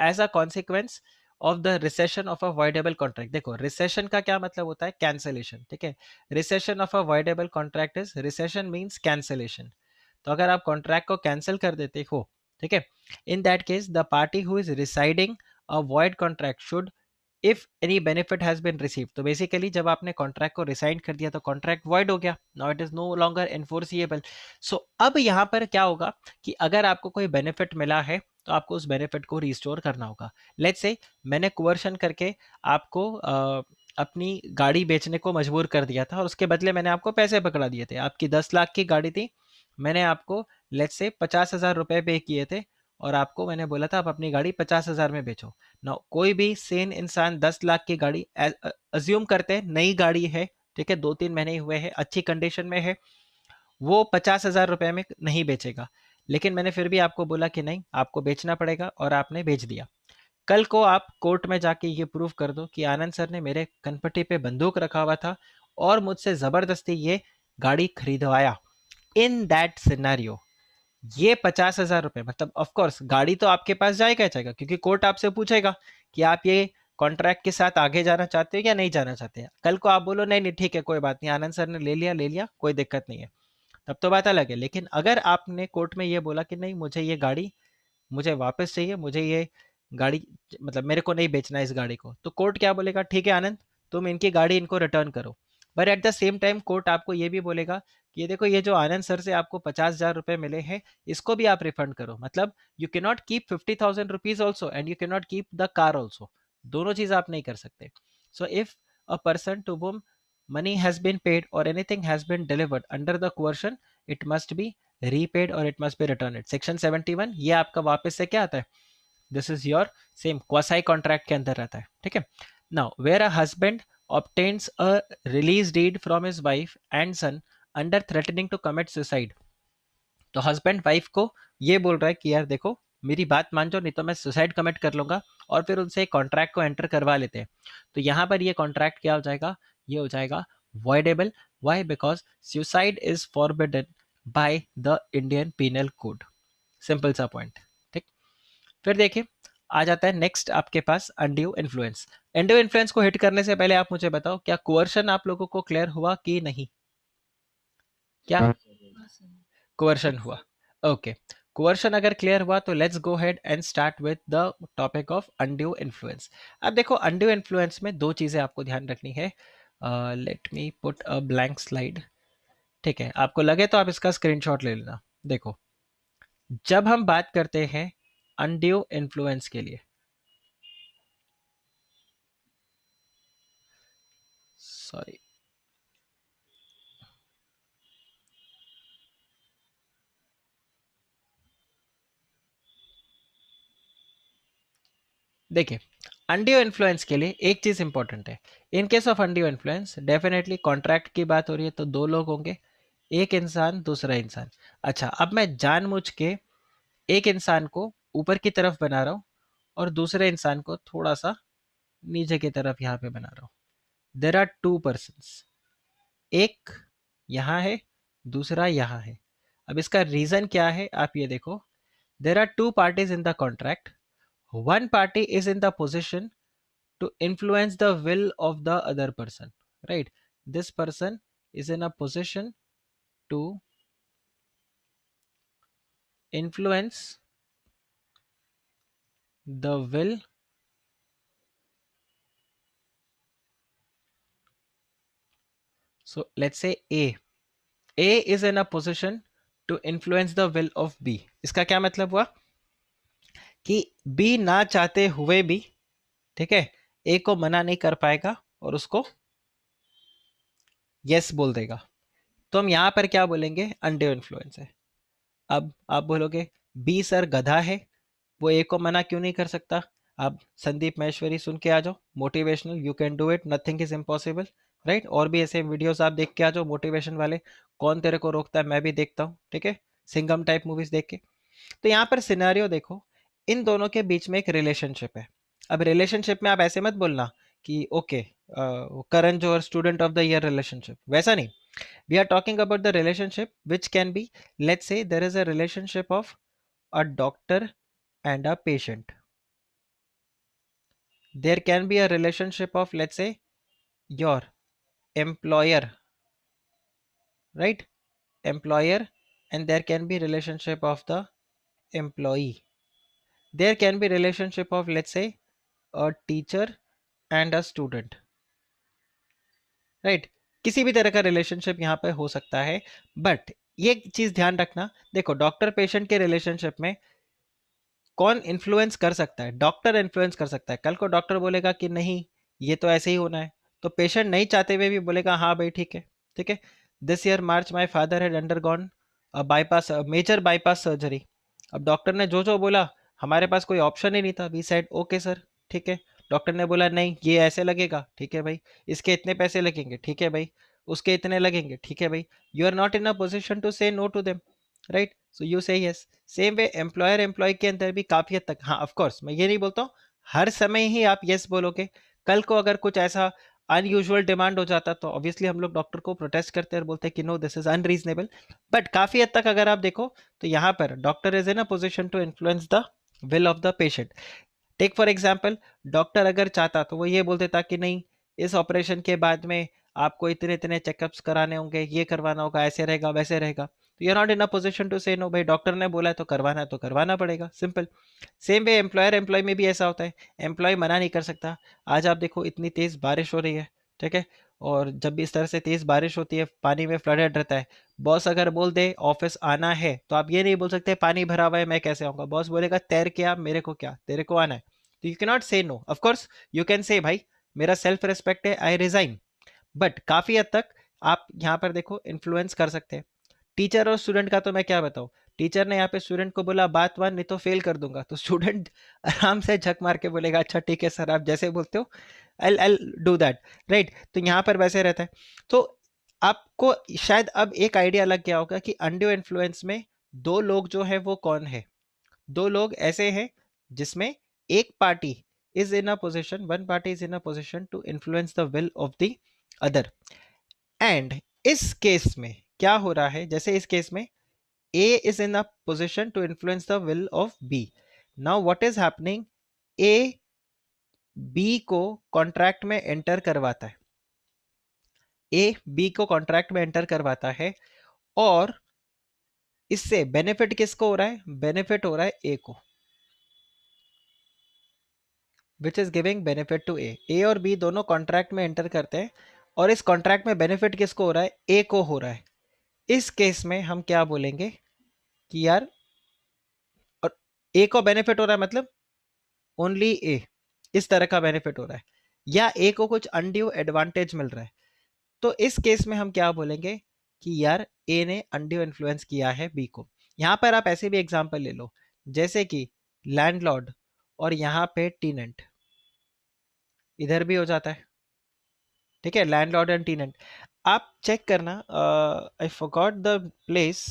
as a consequence of the rescission of a avoidable contract देखो रिसेशन का क्या मतलब होता है कैंसलेशन ठीक है rescission of a avoidable contract is rescission means cancellation तो अगर आप कॉन्ट्रैक्ट को कैंसिल कर देते हो ठीक है in that case the party who is rescinding avoid contract should if any benefit has been receive तो बेसिकली जब आपने कॉन्ट्रैक्ट को रिसाइन कर दिया तो कॉन्ट्रैक्ट वॉइड हो गया now it is no longer enforceable so अब यहाँ पर क्या होगा कि अगर आपको कोई बेनिफिट मिला है तो आपको उस बेनिफिट को रिस्टोर करना होगा लेट से मैंने कुवर्शन करके आपको आ, अपनी गाड़ी बेचने को मजबूर कर दिया था और उसके बदले मैंने आपको पैसे पकड़ा दिए थे आपकी दस लाख की गाड़ी थी मैंने आपको लेट से पचास हज़ार रुपये पे किए थे और आपको मैंने बोला था आप अपनी गाड़ी पचास हज़ार में बेचो ना कोई भी सेन इंसान दस लाख की गाड़ी अज्यूम करते हैं नई गाड़ी है ठीक है दो तीन महीने हुए हैं अच्छी कंडीशन में है वो पचास हज़ार रुपये में नहीं बेचेगा लेकिन मैंने फिर भी आपको बोला कि नहीं आपको बेचना पड़ेगा और आपने बेच दिया कल को आप कोर्ट में जाके ये प्रूव कर दो कि आनंद सर ने मेरे कनपट्टी पे बंदूक रखा हुआ था और मुझसे ज़बरदस्ती ये गाड़ी खरीदवाया इन दैट सिनारियो ये पचास हज़ार रुपये मतलब ऑफकोर्स गाड़ी तो आपके पास जाएगा जाएगा क्योंकि कोर्ट आपसे पूछेगा कि आप ये कॉन्ट्रैक्ट के साथ आगे जाना चाहते हो या नहीं जाना चाहते हैं कल को आप बोलो नहीं नहीं ठीक है कोई बात नहीं आनंद सर ने ले लिया ले लिया कोई दिक्कत नहीं है तब तो बात अलग है लेकिन अगर आपने कोर्ट में ये बोला कि नहीं मुझे ये गाड़ी मुझे वापस चाहिए मुझे ये गाड़ी मतलब मेरे को नहीं बेचना इस गाड़ी को तो कोर्ट क्या बोलेगा ठीक है आनंद तुम इनकी गाड़ी इनको रिटर्न करो but at the same time court आपको ये भी बोलेगा कि ये देखो ये जो आनंद सर से आपको पचास हजार रुपए मिले हैं इसको भी आप रिफंड करो मतलब you can not keep fifty thousand rupees also and you can not keep the car also दोनों चीज आप नहीं कर सकते so if a person to whom money has been paid or anything has been delivered under the coercion it must be repaid or it must be returned section 71 ye aapka wapas se kya aata hai this is your same quasi contract ke andar रहता hai theek hai now where a husband obtains a release deed from his wife and son under threatening to commit suicide तो हस्बैंड वाइफ को ये बोल रहा है कि यार देखो मेरी बात मान जाओ नहीं तो मैं सुसाइड कमिट कर लूंगा और फिर उनसे कॉन्ट्रैक्ट को एंटर करवा लेते हैं तो यहाँ पर ये कॉन्ट्रैक्ट क्या हो जाएगा ये हो जाएगा voidable why because suicide is forbidden by the Indian penal Code simple सा पॉइंट ठीक फिर देखिए आ जाता है नेक्स्ट आपके पास अंडियो इन्फ्लुएंस एंडियो इन्फ्लुएंस को हिट करने से पहले आप मुझे बताओ क्या कोवर्शन आप लोगों को क्लियर हुआ कि नहीं क्या कोवर्शन हुआ ओके okay. कोवर्शन अगर क्लियर हुआ तो let's go ahead and start with the topic of undue influence अब देखो अंडियो इन्फ्लुएंस में दो चीजें आपको ध्यान रखनी है let me put a blank slide ठीक है आपको लगे तो आप इसका स्क्रीनशॉट ले लेना देखो जब हम बात करते हैं अनड्यू इन्फ्लुएंस के लिए सॉरी देखिए अंडियो इन्फ्लुएंस के लिए एक चीज़ इंपॉर्टेंट है in case of undue influence definitely contract की बात हो रही है तो दो लोग होंगे एक इंसान दूसरा इंसान अच्छा अब मैं जान के एक इंसान को ऊपर की तरफ बना रहा हूँ और दूसरे इंसान को थोड़ा सा नीचे की तरफ यहाँ पे बना रहा हूँ देर आर टू पर्सन एक यहाँ है दूसरा यहाँ है अब इसका रीज़न क्या है आप ये देखो there are two parties in the contract one party is in the position to influence the will of the other person right this person is in a position to influence the will so let's say a a is in a position to influence the will of b इसका क्या मतलब हुआ कि बी ना चाहते हुए भी ठीक है ए को मना नहीं कर पाएगा और उसको यस बोल देगा तो हम यहां पर क्या बोलेंगे अंडे इन्फ्लुएंस है अब आप बोलोगे बी सर गधा है वो ए को मना क्यों नहीं कर सकता आप संदीप महेश्वरी सुन के आ जाओ motivational you can do it nothing is impossible right और भी ऐसे वीडियोस आप देख के आ जाओ मोटिवेशन वाले कौन तेरे को रोकता है मैं भी देखता हूँ ठीक है सिंगम टाइप मूवीज देख के तो यहाँ पर सिनेरियो देखो इन दोनों के बीच में एक रिलेशनशिप है अब रिलेशनशिप में आप ऐसे मत बोलना कि okay Karan Johar Student of the Year relationship वैसा नहीं we are talking about the relationship which can be let's say there is a relationship of a doctor and a patient there can be a relationship of let's say your employer right employer and there can be relationship of the employee there can be relationship of let's say a teacher and a student right किसी भी तरह का रिलेशनशिप यहाँ पे हो सकता है बट ये चीज ध्यान रखना देखो डॉक्टर पेशेंट के रिलेशनशिप में कौन इन्फ्लुएंस कर सकता है डॉक्टर इन्फ्लुएंस कर सकता है कल को डॉक्टर बोलेगा कि नहीं ये तो ऐसे ही होना है तो पेशेंट नहीं चाहते हुए भी बोलेगा हाँ भाई ठीक है ठीक है this year March my father had gone bypass major bypass surgery अब डॉक्टर ने जो जो बोला हमारे पास कोई ऑप्शन ही नहीं था वी सेड ओके सर ठीक है डॉक्टर ने बोला नहीं ये ऐसे लगेगा ठीक है भाई इसके इतने पैसे लगेंगे ठीक है भाई उसके इतने लगेंगे ठीक है भाई you are not in a position to say no to them right so you say yes same way employer employee के अंदर भी काफ़ी हद तक हाँ ऑफकोर्स मैं ये नहीं बोलता हूँ हर समय ही आप येस yes बोलोगे कल को अगर कुछ ऐसा अनयूजल डिमांड हो जाता तो ऑब्वियसली हम लोग डॉक्टर को प्रोटेस्ट करते हैं और बोलते हैं कि no this is unreasonable but काफ़ी हद तक अगर आप देखो तो यहाँ पर doctor is in a position to influence the will of the patient take for example doctor अगर चाहता तो वो ये बोलते था कि नहीं इस ऑपरेशन के बाद में आपको इतने इतने चेकअप्स कराने होंगे ये करवाना होगा ऐसे रहेगा वैसे रहेगा तो you not in a position to say no भाई डॉक्टर ने बोला है तो करवाना है तो करवाना पड़ेगा simple same way employer employee में भी ऐसा होता है एम्प्लॉय मना नहीं कर सकता आज आप देखो इतनी तेज़ बारिश हो रही है ठीक है और जब भी इस तरह से तेज़ बारिश होती है पानी में फ्लडेड रहता है बॉस अगर बोल दे ऑफिस आना है तो आप ये नहीं बोल सकते पानी भरा हुआ है मैं कैसे आऊँगा बॉस बोलेगा तैर के आप मेरे को क्या तेरे को आना है तो you cannot say no of course you can say भाई मेरा सेल्फ रिस्पेक्ट है आई रिज़ाइन बट काफ़ी हद तक आप यहाँ पर देखो इन्फ्लुएंस कर सकते हैं टीचर और स्टूडेंट का तो मैं क्या बताऊँ टीचर ने यहाँ पे स्टूडेंट को बोला बात वन नहीं तो फेल कर दूंगा तो स्टूडेंट आराम से झक मार के बोलेगा अच्छा ठीक है सर आप जैसे बोलते हो I I do that right तो यहाँ पर वैसे रहता है तो आपको शायद अब एक आइडिया लग गया होगा कि अंडो इन्फ्लुएंस में दो लोग जो है वो कौन है दो लोग ऐसे हैं जिसमें एक party is in a position one party is in a position to influence the will of the other and इस केस में क्या हो रहा है जैसे इस केस में A is in a position to influence the will of B now what is happening A B को कॉन्ट्रैक्ट में एंटर करवाता है ए बी को कॉन्ट्रैक्ट में एंटर करवाता है और इससे बेनिफिट किसको हो रहा है बेनिफिट हो रहा है ए को which is giving benefit to A A और बी दोनों कॉन्ट्रैक्ट में एंटर करते हैं और इस कॉन्ट्रैक्ट में बेनिफिट किसको हो रहा है ए को हो रहा है इस केस में हम क्या बोलेंगे कि यार और ए को बेनिफिट हो रहा है मतलब ओनली ए इस तरह का बेनिफिट हो रहा है या ए को कुछ अनड्यू एडवांटेज मिल रहा है तो इस केस में हम क्या बोलेंगे कि यार ए ने अनड्यू इन्फ्लुएंस किया है बी को यहाँ पर आप ऐसे भी एग्जाम्पल ले लो जैसे कि लैंडलॉर्ड और यहाँ पे टीनेंट इधर भी हो जाता है ठीक है लैंडलॉर्ड एंड टीनेंट आप चेक करना I forgot the place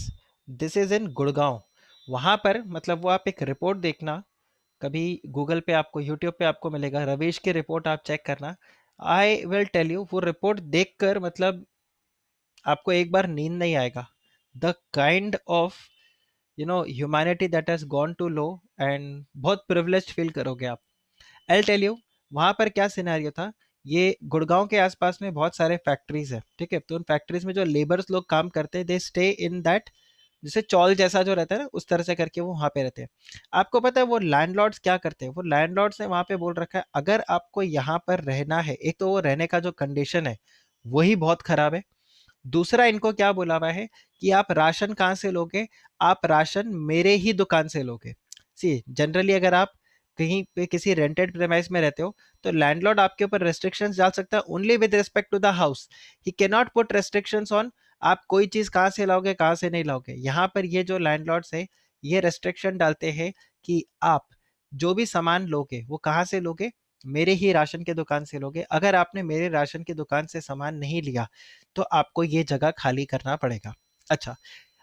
this is in Gurgaon वहाँ पर मतलब वो आप एक रिपोर्ट देखना कभी गूगल पे आपको यूट्यूब पे आपको मिलेगा रवीश की रिपोर्ट आप चेक करना आई विल टेल यू वो रिपोर्ट देख कर मतलब आपको एक बार नींद नहीं आएगा the kind of you know humanity that has gone to low and बहुत प्रिवलेज फील करोगे आप एल टेल यू वहाँ पर क्या सिनेरियो था ये गुड़गांव के आसपास में बहुत सारे फैक्ट्रीज है ठीक है तो उन फैक्ट्रीज में जो लेबर्स लोग काम करते हैं दे स्टे इन दैट जैसे चौल जैसा जो रहता है ना उस तरह से करके वो वहाँ पे रहते हैं आपको पता है वो लैंडलॉर्ड्स क्या करते हैं वो लैंडलॉर्ड्स ने वहाँ पे बोल रखा है अगर आपको यहाँ पर रहना है एक तो वो रहने का जो कंडीशन है वही बहुत खराब है दूसरा इनको क्या बोला हुआ है कि आप राशन कहाँ से लोगे आप राशन मेरे ही दुकान से लोगे सी जनरली अगर आप कहीं पे किसी रेंटेड प्रेमाइस में रहते हो तो लैंडलॉर्ड आपके ऊपर रेस्ट्रिक्शंस डाल सकता है only with respect to the house he can not put restrictions on आप कोई चीज़ कहाँ से लाओगे कहाँ से नहीं लाओगे यहाँ पर ये जो लैंडलॉर्ड्स है ये रेस्ट्रिक्शन डालते हैं कि आप जो भी सामान लोगे वो कहाँ से लोगे मेरे ही राशन के दुकान से लोगे अगर आपने मेरे राशन की दुकान से सामान नहीं लिया तो आपको ये जगह खाली करना पड़ेगा अच्छा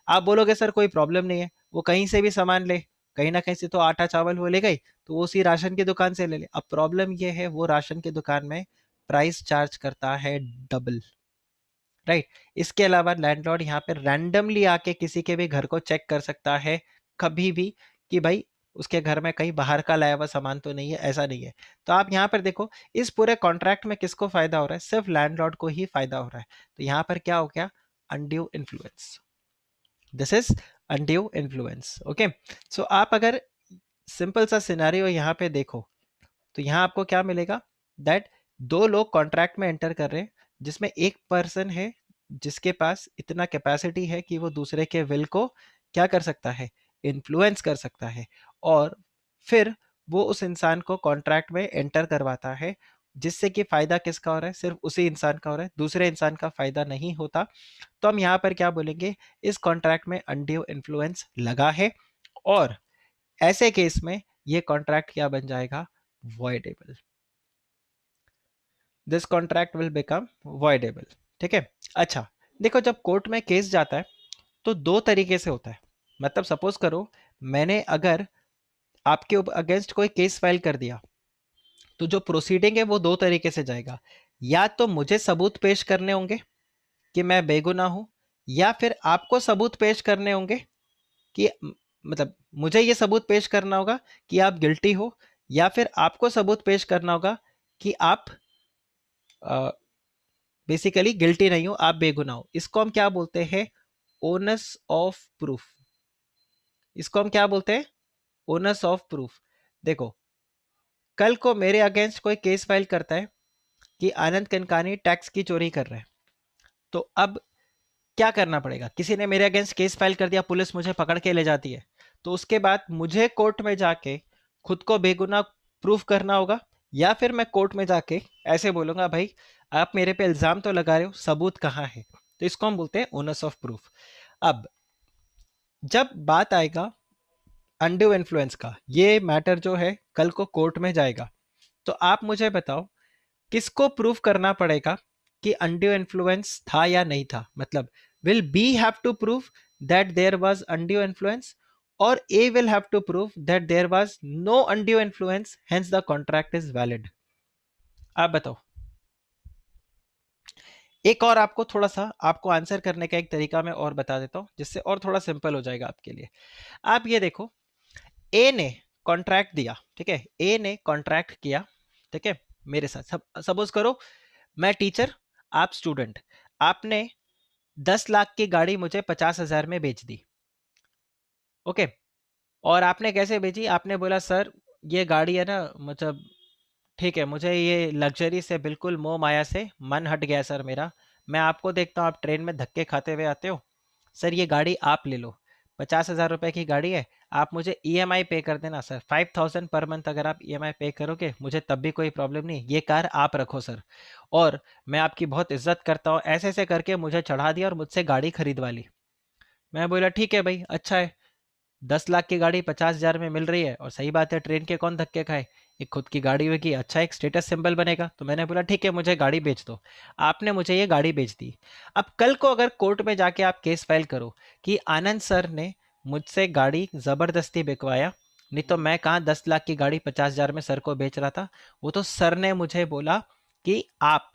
आप बोलोगे सर कोई प्रॉब्लम नहीं है वो कहीं से भी सामान ले कहीं ना कहीं से तो आटा चावल वो ले गई तो वो उसी राशन की दुकान से ले ले अब प्रॉब्लम ये है वो राशन की दुकान में प्राइस चार्ज करता है डबल राइट इसके अलावा लैंडलॉर्ड यहाँ पे रैंडमली आके किसी के भी घर को चेक कर सकता है कभी भी कि भाई उसके घर में कहीं बाहर का लाया हुआ सामान तो नहीं है ऐसा नहीं है तो आप यहाँ पर देखो इस पूरे कॉन्ट्रैक्ट में किसको फायदा हो रहा है सिर्फ लैंडलॉर्ड को ही फायदा हो रहा है तो यहाँ पर क्या हो गया undue influence this is undue influence okay so आप अगर सिंपल सा सिनारियो यहाँ पे देखो तो यहाँ आपको क्या मिलेगा दैट दो लोग कॉन्ट्रैक्ट में एंटर कर रहे हैं जिसमें एक पर्सन है जिसके पास इतना कैपेसिटी है कि वो दूसरे के विल को क्या कर सकता है इन्फ्लुएंस कर सकता है और फिर वो उस इंसान को कॉन्ट्रैक्ट में एंटर करवाता है जिससे कि फायदा किसका हो रहा है सिर्फ उसी इंसान का हो रहा है दूसरे इंसान का फायदा नहीं होता तो हम यहाँ पर क्या बोलेंगे इस कॉन्ट्रैक्ट में अनड्यू इन्फ्लुएंस लगा है और ऐसे केस में ये कॉन्ट्रैक्ट क्या बन जाएगा voidable this contract will become voidable ठीक है अच्छा देखो जब कोर्ट में केस जाता है तो दो तरीके से होता है मतलब सपोज करो मैंने अगर आपके अगेंस्ट कोई केस फाइल कर दिया तो जो प्रोसीडिंग है वो दो तरीके से जाएगा या तो मुझे सबूत पेश करने होंगे कि मैं बेगुना हूँ या फिर आपको सबूत पेश करने होंगे कि मतलब मुझे ये सबूत पेश करना होगा कि आप गिल्टी हो या फिर आपको सबूत पेश करना होगा कि आप बेसिकली गिल्टी नहीं हो आप बेगुनाह हो इसको हम क्या बोलते हैं ओनस ऑफ प्रूफ इसको हम क्या बोलते हैं ओनस ऑफ प्रूफ देखो कल को मेरे अगेंस्ट कोई केस फाइल करता है कि आनंद कनकानी टैक्स की चोरी कर रहे हैं तो अब क्या करना पड़ेगा किसी ने मेरे अगेंस्ट केस फाइल कर दिया पुलिस मुझे पकड़ के ले जाती है तो उसके बाद मुझे कोर्ट में जाके खुद को बेगुनाह प्रूफ करना होगा या फिर मैं कोर्ट में जाके ऐसे बोलूँगा भाई आप मेरे पे इल्ज़ाम तो लगा रहे हो सबूत कहाँ है तो इसको हम बोलते हैं ओनस ऑफ प्रूफ अब जब बात आएगा अंडू इन्फ्लुएंस का ये मैटर जो है कल को कोर्ट में जाएगा तो आप मुझे बताओ किसको प्रूफ करना पड़ेगा कि अंडू इन्फ्लुएंस था या नहीं था मतलब will be have to proof that there was undue influence or A will have to prove that there was no undue influence, hence the contract is valid. आप बताओ एक और आपको थोड़ा सा आपको आंसर करने का एक तरीका मैं और बता देता हूं जिससे और थोड़ा सिंपल हो जाएगा आपके लिए आप ये देखो ए ने कॉन्ट्रैक्ट दिया ठीक है ए ने कॉन्ट्रैक्ट किया ठीक है मेरे साथ सब सपोज करो मैं टीचर आप स्टूडेंट आपने दस लाख की गाड़ी मुझे पचास हजार में बेच दी ओके और आपने कैसे भेजी आपने बोला सर ये गाड़ी है ना मतलब ठीक है मुझे ये लग्जरी से बिल्कुल मोह माया से मन हट गया सर मेरा मैं आपको देखता हूँ आप ट्रेन में धक्के खाते हुए आते हो सर ये गाड़ी आप ले लो पचास हज़ार रुपये की गाड़ी है आप मुझे ईएमआई e पे कर देना sir five thousand per month अगर आप ईएमआई e पे करोगे मुझे तब भी कोई प्रॉब्लम नहीं ये कार आप रखो सर और मैं आपकी बहुत इज्जत करता हूँ ऐसे ऐसे करके मुझे चढ़ा दिया और मुझसे गाड़ी खरीदवा ली मैं बोला ठीक है भाई अच्छा है दस लाख की गाड़ी पचास हजार में मिल रही है और सही बात है ट्रेन के कौन धक्के खाए एक खुद की गाड़ी होगी अच्छा एक स्टेटस सिंबल बनेगा तो मैंने बोला ठीक है मुझे गाड़ी बेच दो आपने मुझे ये गाड़ी बेच दी अब कल को अगर कोर्ट में जाके आप केस फाइल करो कि आनंद सर ने मुझसे गाड़ी ज़बरदस्ती बिकवाया नहीं तो मैं कहाँ दस लाख की गाड़ी पचास हज़ार में सर को बेच रहा था वो तो सर ने मुझे बोला कि आप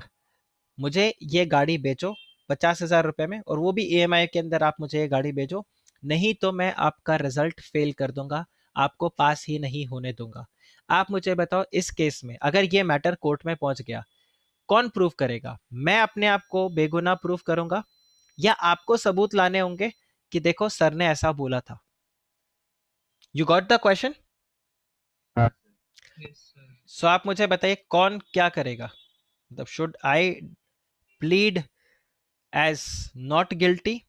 मुझे ये गाड़ी बेचो पचास हज़ार रुपये में और वो भी ई e के अंदर आप मुझे ये गाड़ी बेचो नहीं तो मैं आपका रिजल्ट फेल कर दूंगा आपको पास ही नहीं होने दूंगा आप मुझे बताओ इस केस में अगर ये मैटर कोर्ट में पहुंच गया कौन प्रूफ करेगा मैं अपने आप को बेगुनाह प्रूफ करूंगा या आपको सबूत लाने होंगे कि देखो सर ने ऐसा बोला था you got the question so आप मुझे बताइए कौन क्या करेगा मतलब should I plead as not guilty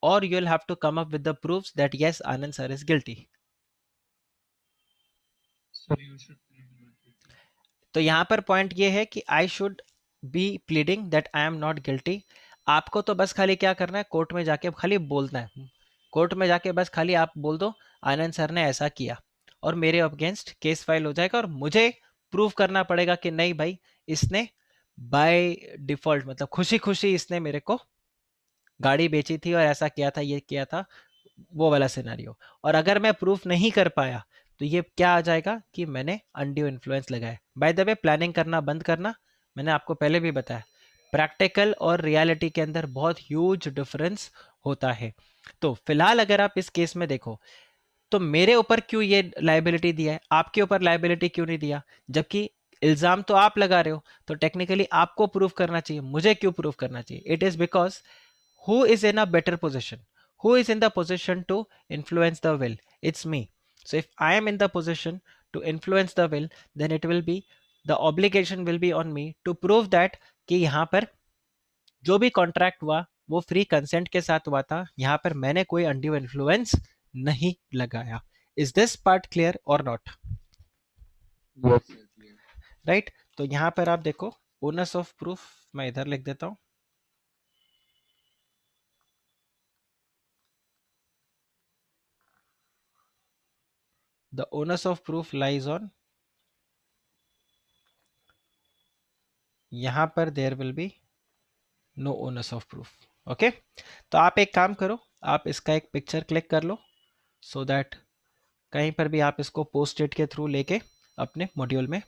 or you'll have to come up with the proofs that yes, Anand sir is guilty. So तो यहाँ पर पॉइंट ये है कि I should be pleading that I am not guilty आपको तो बस खाली क्या करना है कोर्ट में जाके खाली बोलना है कोर्ट में जाके बस खाली आप बोल दो आनंद सर ने ऐसा किया और मेरे अगेंस्ट केस फाइल हो जाएगा और मुझे प्रूव करना पड़ेगा कि नहीं भाई इसने बाय डिफॉल्ट मतलब खुशी खुशी इसने मेरे को गाड़ी बेची थी और ऐसा किया था ये किया था वो वाला सिनारियो और अगर मैं प्रूफ नहीं कर पाया तो ये क्या आ जाएगा कि मैंने अंडियो इन्फ्लुएंस लगाया बाय द वे प्लानिंग करना बंद करना मैंने आपको पहले भी बताया प्रैक्टिकल और रियलिटी के अंदर बहुत ह्यूज डिफरेंस होता है तो फिलहाल अगर आप इस केस में देखो तो मेरे ऊपर क्यों ये लाइबिलिटी दिया है आपके ऊपर लाइबिलिटी क्यों नहीं दिया जबकि इल्ज़ाम तो आप लगा रहे हो तो टेक्निकली आपको प्रूफ करना चाहिए मुझे क्यों प्रूफ करना चाहिए it is because who is in a better position who is in the position to influence the will it's me so if i am in the position to influence the will then it will be the obligation will be on me to prove that ki कि यहाँ पर जो भी कॉन्ट्रैक्ट हुआ वो फ्री कंसेंट के साथ हुआ था यहाँ पर मैंने कोई अंडिव इन्फ्लुएंस नहीं लगाया is this part clear or not right तो यहाँ पर आप देखो ओनस ऑफ प्रूफ मैं इधर लिख देता हूँ The onus of proof lies on यहाँ पर there will be no onus of proof okay तो आप एक काम करो आप इसका एक पिक्चर क्लिक कर लो सो so दैट कहीं पर भी आप इसको पोस्टेड के थ्रू लेके अपने मॉड्यूल में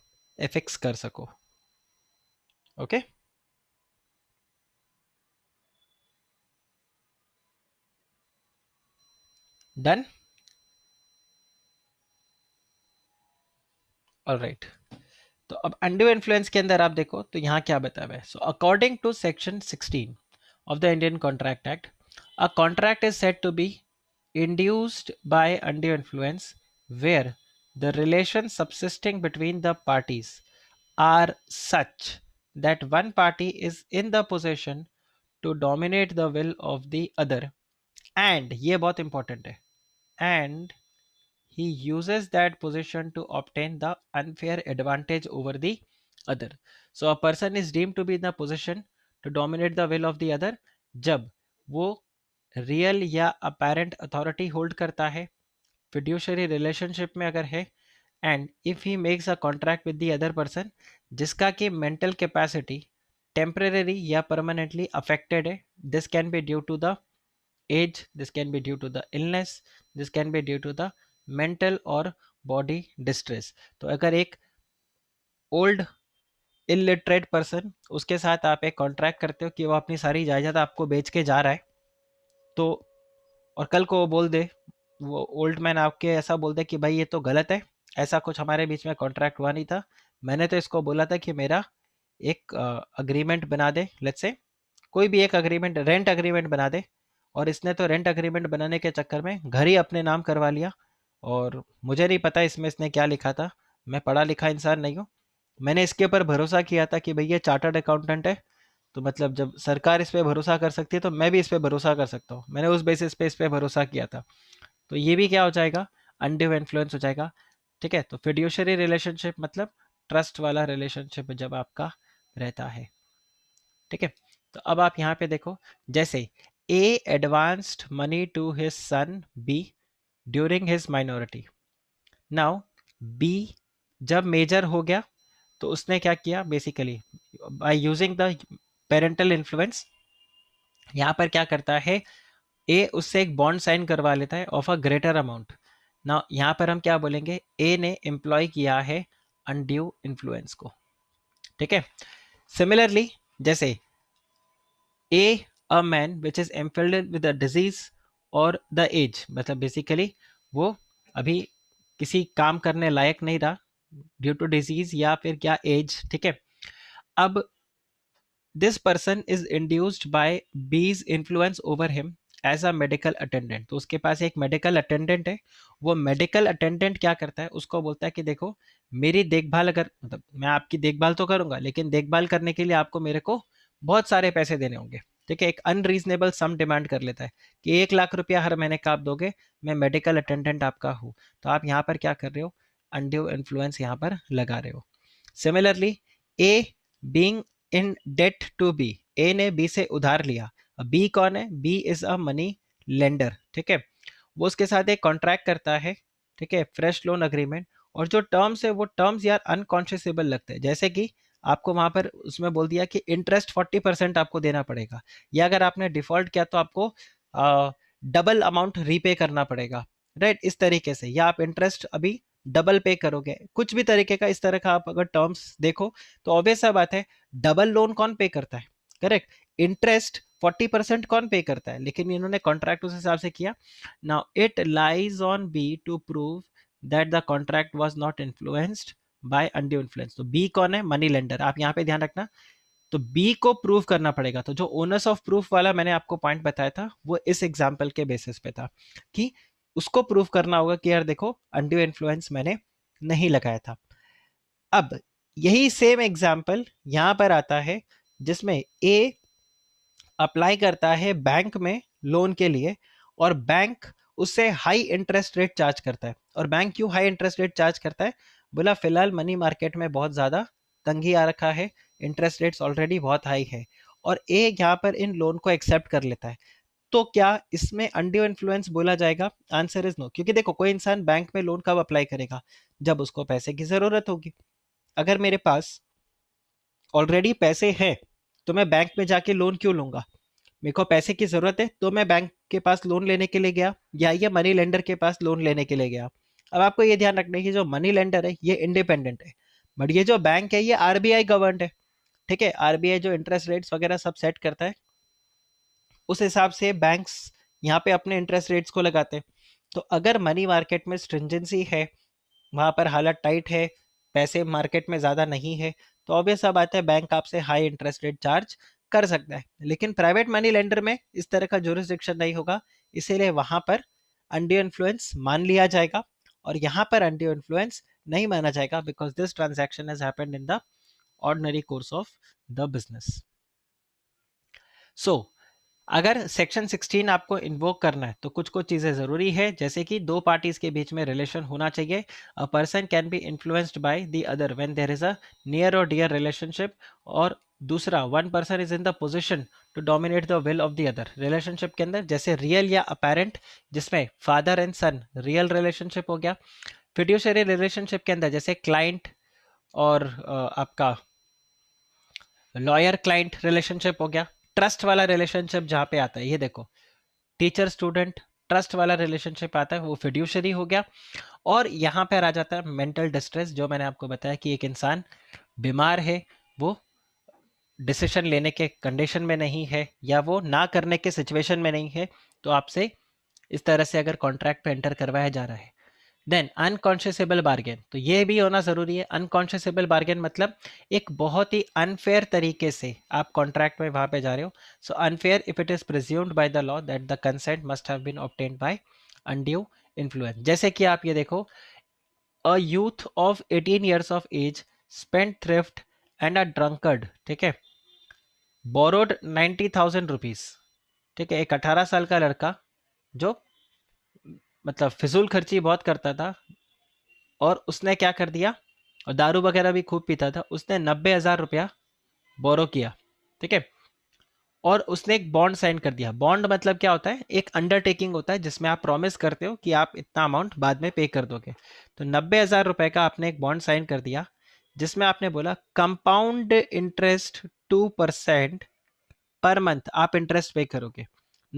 एफिक्स कर सको okay okay? Done all right तो अब अंडो इन्फ्लुएंस के अंदर आप देखो तो यहाँ क्या बताया है so according to section 16 of the Indian Contract Act a contract is said to be induced by under influence where the relation subsisting between the parties are such that one party is in the position to dominate the will of the other and ये बहुत इंपॉर्टेंट है and he uses that position to obtain the unfair advantage over the other so a person is deemed to be in the position to dominate the will of the other जब वो रियल या अपेरेंट अथॉरिटी होल्ड करता है फिड्यूशरी रिलेशनशिप में अगर है and if he makes a contract with the other person जिसका कि मेंटल कैपेसिटी टेम्परेरी या परमानेंटली अफेक्टेड है this can be due to the age this can be due to the illness this can be due to the mental और बॉडी डिस्ट्रेस तो अगर एक ओल्ड इलिटरेट पर्सन उसके साथ आप एक कॉन्ट्रैक्ट करते हो कि वो अपनी सारी जायदाद आपको बेच के जा रहा है तो और कल को वो बोल दे वो ओल्ड मैन आपके ऐसा बोल दे कि भाई ये तो गलत है ऐसा कुछ हमारे बीच में कॉन्ट्रैक्ट हुआ नहीं था मैंने तो इसको बोला था कि मेरा एक अग्रीमेंट बना दे लेट से कोई भी एक अग्रीमेंट रेंट अग्रीमेंट बना दे और इसने तो रेंट अग्रीमेंट बनाने के चक्कर में घर ही अपने नाम करवा लिया और मुझे नहीं पता इसमें इसने क्या लिखा था मैं पढ़ा लिखा इंसान नहीं हूँ मैंने इसके ऊपर भरोसा किया था कि भैया चार्टर्ड अकाउंटेंट है तो मतलब जब सरकार इस पर भरोसा कर सकती है तो मैं भी इस पर भरोसा कर सकता हूँ मैंने उस बेसिस पे इस पर भरोसा किया था तो ये भी क्या हो जाएगा अनड्यू इन्फ्लुएंस हो जाएगा ठीक है तो फिड्यूशरी रिलेशनशिप मतलब ट्रस्ट वाला रिलेशनशिप जब आपका रहता है ठीक है तो अब आप यहाँ पे देखो जैसे A advanced money to his son B during his minority now B जब मेजर हो गया तो उसने क्या किया basically by using the parental influence यहाँ पर क्या करता है ए उससे एक बॉन्ड साइन करवा लेता है ऑफ अ ग्रेटर अमाउंट ना यहाँ पर हम क्या बोलेंगे ए ने एम्प्लॉय किया है अनड्यू इन्फ्लुएंस को ठीक है सिमिलरली जैसे A a man which is afflicted with a disease और द एज मतलब बेसिकली वो अभी किसी काम करने लायक नहीं रहा ड्यू टू डिजीज या फिर क्या एज ठीक है अब this person is induced by B's influence over him as a medical attendant तो उसके पास एक मेडिकल अटेंडेंट है वो मेडिकल अटेंडेंट क्या करता है उसको बोलता है कि देखो मेरी देखभाल अगर मतलब मैं आपकी देखभाल तो करूँगा लेकिन देखभाल करने के लिए आपको मेरे को बहुत सारे पैसे देने होंगे ठीक है एक अनरीजनेबल सम डिमांड कर लेता है कि एक लाख रुपया हर महीने का आप दोगे मैं मेडिकल अटेंडेंट आपका हूँ तो आप यहाँ पर क्या कर रहे हो अंड्यू इन्फ्लुएंस यहाँ पर लगा रहे हो similarly A being in debt to B A ने बी से उधार लिया बी कौन है B is a money lender ठीक है वो उसके साथ एक कॉन्ट्रैक्ट करता है ठीक है फ्रेश लोन अग्रीमेंट और जो टर्म्स है वो टर्म्स यार अनकॉन्शियसेबल लगते हैं जैसे कि आपको वहां पर उसमें बोल दिया कि इंटरेस्ट फोर्टी परसेंट आपको देना पड़ेगा या अगर आपने डिफॉल्ट किया तो आपको डबल अमाउंट रीपे करना पड़ेगा राइट इस तरीके से या आप इंटरेस्ट अभी डबल पे करोगे कुछ भी तरीके का इस तरह का आप अगर टर्म्स देखो तो ऑब्वियस बात है डबल लोन कौन पे करता है करेक्ट इंटरेस्ट 40 परसेंट कौन पे करता है लेकिन इन्होंने कॉन्ट्रैक्ट उस हिसाब से किया now it lies on B to prove that the contract was not influenced by undue influence तो बी कौन है मनी लेंडर आप यहाँ पे ध्यान रखना तो बी को प्रूफ करना पड़ेगा तो जो ओनर्स ऑफ प्रूफ वाला मैंने आपको पॉइंट बताया था वो इस एग्जाम्पल के बेसिस पे था कि उसको प्रूफ करना होगा कि यार देखो अंडू इन्फ्लुएंस मैंने नहीं लगाया था अब यही सेम एग्जाम्पल यहाँ पर आता है जिसमें ए अप्लाई करता है बैंक में लोन के लिए और बैंक उससे हाई इंटरेस्ट रेट चार्ज करता है और बैंक क्यों हाई इंटरेस्ट रेट चार्ज करता है बोला फिलहाल मनी मार्केट में बहुत ज़्यादा तंगी आ रखा है इंटरेस्ट रेट्स ऑलरेडी बहुत हाई है और ए यहाँ पर इन लोन को एक्सेप्ट कर लेता है तो क्या इसमें अंडियो इन्फ्लुएंस बोला जाएगा आंसर इज नो क्योंकि देखो कोई इंसान बैंक में लोन कब अप्लाई करेगा जब उसको पैसे की ज़रूरत होगी अगर मेरे पास ऑलरेडी पैसे हैं तो मैं बैंक में जाके लोन क्यों लूँगा मेरे को पैसे की ज़रूरत है तो मैं बैंक के पास लोन लेने के लिए गया या ये मनी लेंडर के पास लोन लेने के लिए गया अब आपको ये ध्यान रखना है कि जो मनी लेंडर है ये इंडिपेंडेंट है बट ये जो बैंक है ये आरबीआई गवर्नड है ठीक है आरबीआई जो इंटरेस्ट रेट्स वगैरह सब सेट करता है उस हिसाब से बैंक्स यहाँ पे अपने इंटरेस्ट रेट्स को लगाते हैं तो अगर मनी मार्केट में स्ट्रिंजेंसी है वहाँ पर हालत टाइट है पैसे मार्केट में ज़्यादा नहीं है तो ऑब्वियस अब आता है बैंक आपसे हाई इंटरेस्ट रेट चार्ज कर सकता है लेकिन प्राइवेट मनी लेंडर में इस तरह का जोरिस्डिक्शन नहीं होगा इसीलिए वहाँ पर अंडी इन्फ्लुएंस मान लिया जाएगा और यहाँ पर एंटी इन्फ्लुएंस नहीं माना जाएगा because this transaction has happened in the ordinary course of the business so अगर सेक्शन 16 आपको इन्वोक करना है तो कुछ कुछ चीज़ें ज़रूरी है जैसे कि दो पार्टीज के बीच में रिलेशन होना चाहिए a person can be influenced by the other when there is a near और डियर रिलेशनशिप और दूसरा one person is in the position to dominate the will of the other relationship के अंदर जैसे रियल या अपेरेंट जिसमें father and son real relationship हो गया फिड्यूशरी रिलेशनशिप के अंदर जैसे क्लाइंट और आपका लॉयर क्लाइंट रिलेशनशिप हो गया ट्रस्ट वाला रिलेशनशिप जहाँ पे आता है ये देखो टीचर स्टूडेंट ट्रस्ट वाला रिलेशनशिप आता है वो फिड्यूशरी हो गया और यहाँ पर आ जाता है मेंटल डिस्ट्रेस जो मैंने आपको बताया कि एक इंसान बीमार है वो डिसीशन लेने के कंडीशन में नहीं है या वो ना करने के सिचुएशन में नहीं है तो आपसे इस तरह से अगर कॉन्ट्रैक्ट पे एंटर करवाया जा रहा है देन अनकॉन्शियसेबल बार्गेन तो ये भी होना ज़रूरी है अनकॉन्शियसेबल बार्गेन मतलब एक बहुत ही अनफेयर तरीके से आप कॉन्ट्रैक्ट में वहाँ पे जा रहे हो so unfair if it is presumed by the law that the consent must have been obtained by undue influence जैसे कि आप ये देखो a youth of eighteen years of age spendthrift and a drunkard ठीक है बोरोड नाइन्टी थाउजेंड रुपीज़ ठीक है एक अठारह साल का लड़का जो मतलब फिजूल खर्ची बहुत करता था और उसने क्या कर दिया और दारू वगैरह भी खूब पीता था उसने नब्बे हज़ार रुपया बोरो किया ठीक है और उसने एक बॉन्ड साइन कर दिया बॉन्ड मतलब क्या होता है एक अंडरटेकिंग होता है जिसमें आप प्रॉमिस करते हो कि आप इतना अमाउंट बाद में पे कर दोगे तो नब्बे हज़ार रुपये का आपने एक बॉन्ड साइन कर दिया जिसमें आपने बोला compound interest two percent per month आप इंटरेस्ट पे करोगे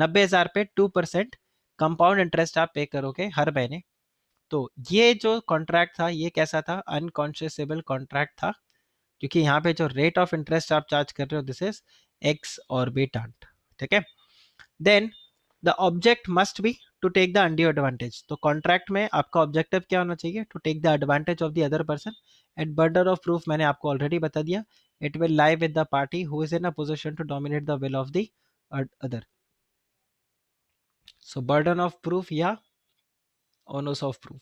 नब्बे हजार पे टू परसेंट कंपाउंड इंटरेस्ट आप पे करोगे हर महीने तो ये जो कॉन्ट्रैक्ट था ये कैसा था अनकॉन्शियसेबल कॉन्ट्रैक्ट था क्योंकि यहाँ पे जो रेट ऑफ इंटरेस्ट आप चार्ज कर रहे हो दिस इज एक्स ऑर्बिटेंट ठीक है then the object must be to take the undue advantage तो कॉन्ट्रैक्ट में आपका ऑब्जेक्टिव क्या होना चाहिए to take the advantage of the other person at burden of proof मैंने आपको ऑलरेडी बता दिया it will lie with the party who is in a position to dominate the will of the other so burden of proof या ओनस ऑफ प्रूफ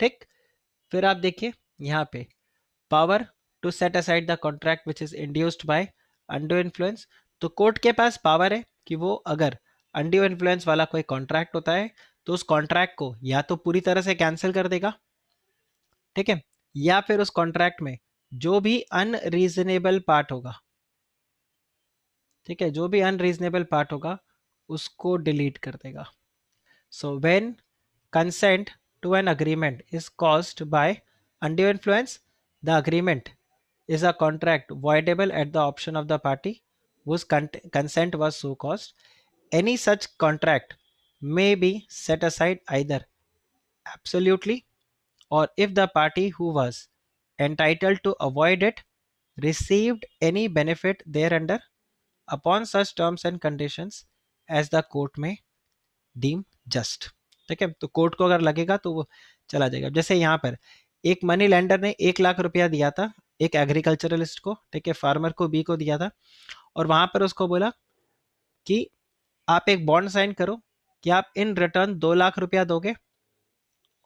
ठीक फिर आप देखिए यहाँ पे power to set aside the contract which is induced by undue influence तो कोर्ट के पास पावर है कि वो अगर अंडियो इन्फ्लुएंस वाला कोई कॉन्ट्रैक्ट होता है तो उस कॉन्ट्रैक्ट को या तो पूरी तरह से कैंसिल कर देगा ठीक है या फिर उस कॉन्ट्रैक्ट में जो भी अनरीजनेबल पार्ट होगा ठीक है जो भी अनरीजनेबल पार्ट होगा उसको डिलीट कर देगा so when consent to an agreement is caused by undue influence the agreement is a contract voidable at the option of the party whose consent was so caused any such contract may be set aside either absolutely और if the party who was entitled to avoid it, received any benefit thereunder upon such terms and conditions as the court may deem just. ठीक है तो कोर्ट को अगर लगेगा तो वो चला जाएगा जैसे यहाँ पर एक मनी लैंडर ने एक लाख रुपया दिया था एक एग्रीकल्चरलिस्ट को ठीक है फार्मर को बी को दिया था और वहां पर उसको बोला कि आप एक बॉन्ड साइन करो कि आप इन रिटर्न दो लाख रुपया दोगे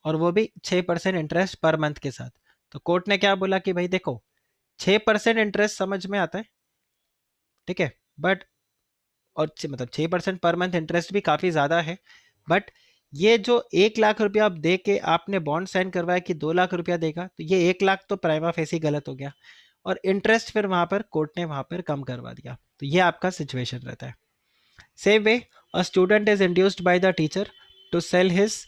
और वो भी छः परसेंट इंटरेस्ट पर मंथ के साथ तो कोर्ट ने क्या बोला कि भाई देखो छः परसेंट इंटरेस्ट समझ में आता है ठीक है बट और मतलब छः परसेंट पर मंथ इंटरेस्ट भी काफ़ी ज़्यादा है बट ये जो एक लाख रुपया आप दे के आपने बॉन्ड साइन करवाया कि दो लाख रुपया देगा तो ये एक लाख तो प्राइमा फेसी गलत हो गया और इंटरेस्ट फिर वहाँ पर कोर्ट ने वहाँ पर कम करवा दिया तो ये आपका सिचुएशन रहता है same way a student is induced by the teacher to sell his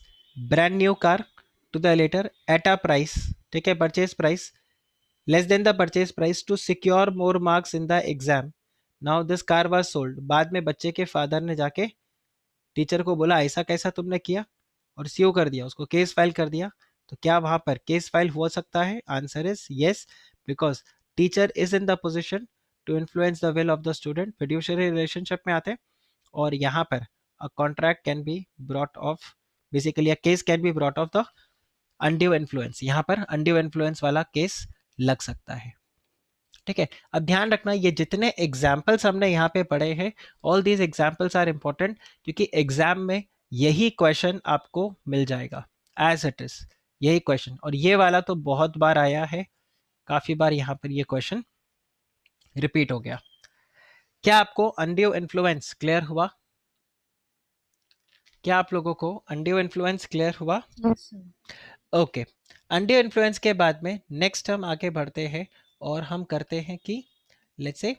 brand new car to the latter at a price ठीक है purchase price less than the purchase price to secure more marks in the exam now this car was sold बाद में बच्चे के फादर ने जाके टीचर को बोला ऐसा कैसा तुमने किया और सीओ कर दिया उसको केस फाइल कर दिया तो क्या वहां पर केस फाइल हो सकता है answer is yes because teacher is in the position to influence the will of the student fiduciary relationship में आते हैं और यहाँ पर a contract can be brought of basically a case can be brought of the undue influence यहाँ पर अनड्यू इन्फ्लुएंस वाला केस लग सकता है ठीक है अब ध्यान रखना ये जितने एग्जाम्पल्स हमने यहाँ पे पढ़े हैं all these examples are important क्योंकि एग्जाम में यही क्वेश्चन आपको मिल जाएगा एज इट इज यही क्वेश्चन और ये वाला तो बहुत बार आया है काफ़ी बार यहाँ पर ये क्वेश्चन रिपीट हो गया क्या आपको अनड्यू इन्फ्लुएंस क्लियर हुआ क्या आप लोगों को अनड्यू इन्फ्लुएंस क्लियर हुआ yes, ओके अंडियो इन्फ्लुएंस के बाद में नेक्स्ट हम आगे बढ़ते हैं और हम करते हैं कि लेट्स से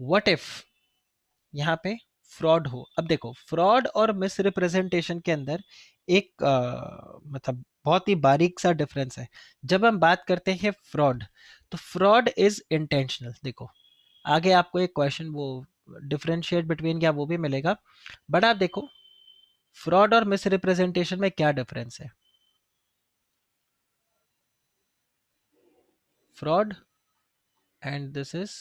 व्हाट इफ यहाँ पे फ्रॉड हो अब देखो फ्रॉड और मिसरिप्रेजेंटेशन के अंदर एक आ, मतलब बहुत ही बारीक सा डिफरेंस है जब हम बात करते हैं फ्रॉड तो फ्रॉड इज इंटेंशनल देखो आगे आपको एक क्वेश्चन वो डिफ्रेंशिएट बिटवीन क्या वो भी मिलेगा बट आप देखो फ्रॉड और मिसरिप्रेजेंटेशन में क्या डिफरेंस है fraud and this is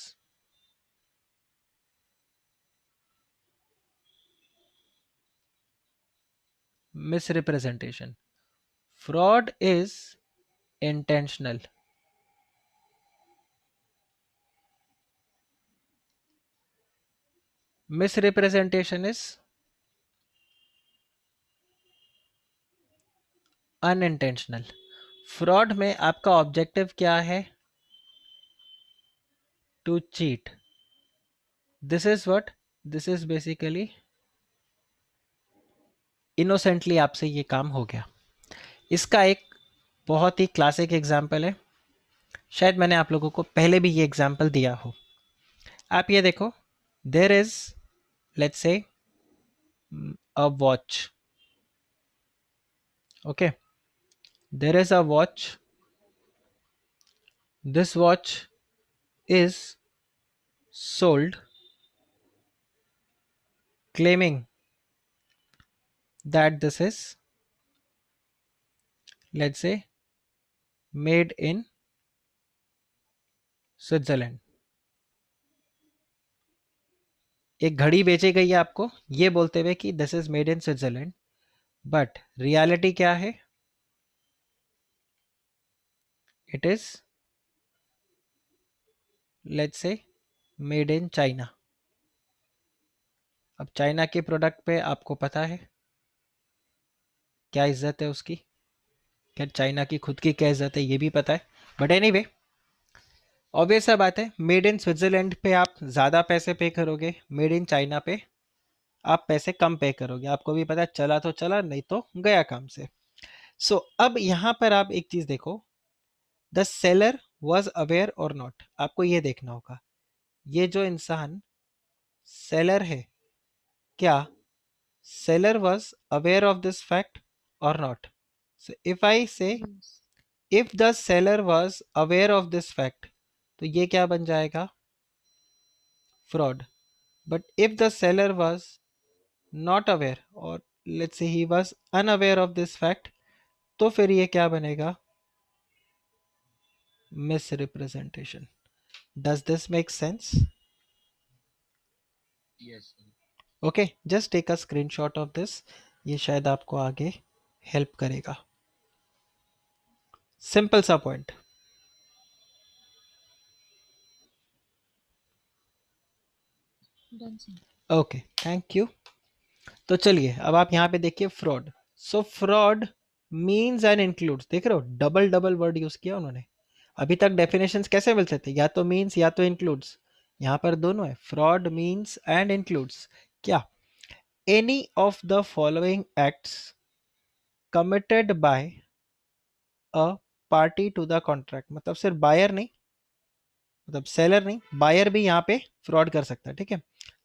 misrepresentation fraud is intentional misrepresentation is unintentional fraud में आपका objective क्या है to cheat this is what this is basically innocently आपसे ये काम हो गया इसका एक बहुत ही क्लासिक एग्जाम्पल है शायद मैंने आप लोगों को पहले भी ये एग्जाम्पल दिया हो आप ये देखो देर is let say a watch okay there is a watch this watch is sold claiming that this is let's say made in Switzerland एक घड़ी बेची गई है आपको ये बोलते हुए कि this is made in Switzerland but reality क्या है it is let's say made in China अब चाइना के प्रोडक्ट पे आपको पता है क्या इज्जत है उसकी क्या चाइना की खुद की क्या इज्जत है ये भी पता है बट एनी वे ऑब्वियस बात है मेड इन स्विट्जरलैंड पे आप ज़्यादा पैसे पे करोगे मेड इन चाइना पे आप पैसे कम पे करोगे आपको भी पता है चला तो चला नहीं तो गया काम से सो so, अब यहाँ पर आप एक चीज़ देखो the seller was aware or not आपको ये देखना होगा ये जो इंसान सेलर है क्या seller was aware of this fact or not if I say if the seller was aware of this fact तो ये क्या बन जाएगा fraud but if the seller was not aware or let's he was unaware of this fact तो फिर ये क्या बनेगा misrepresentation. Does this make sense? Yes. Sir. Okay, just take a screenshot of this. ये शायद आपको आगे help करेगा Simple सा point. ओके थैंक यू तो चलिए अब आप यहां पे देखिए fraud so fraud means and includes देख रहे हो डबल डबल वर्ड यूज किया उन्होंने अभी तक डेफिनेशंस कैसे मिल सकते या तो मीन्स या तो इंक्लूड्स यहाँ पर दोनों है फ्रॉड मीन्स एंड इंक्लूड्स क्या any of the following acts committed by a party to the contract मतलब सिर्फ बायर नहीं मतलब सेलर नहीं बायर भी यहाँ पे फ्रॉड कर सकता है ठीक है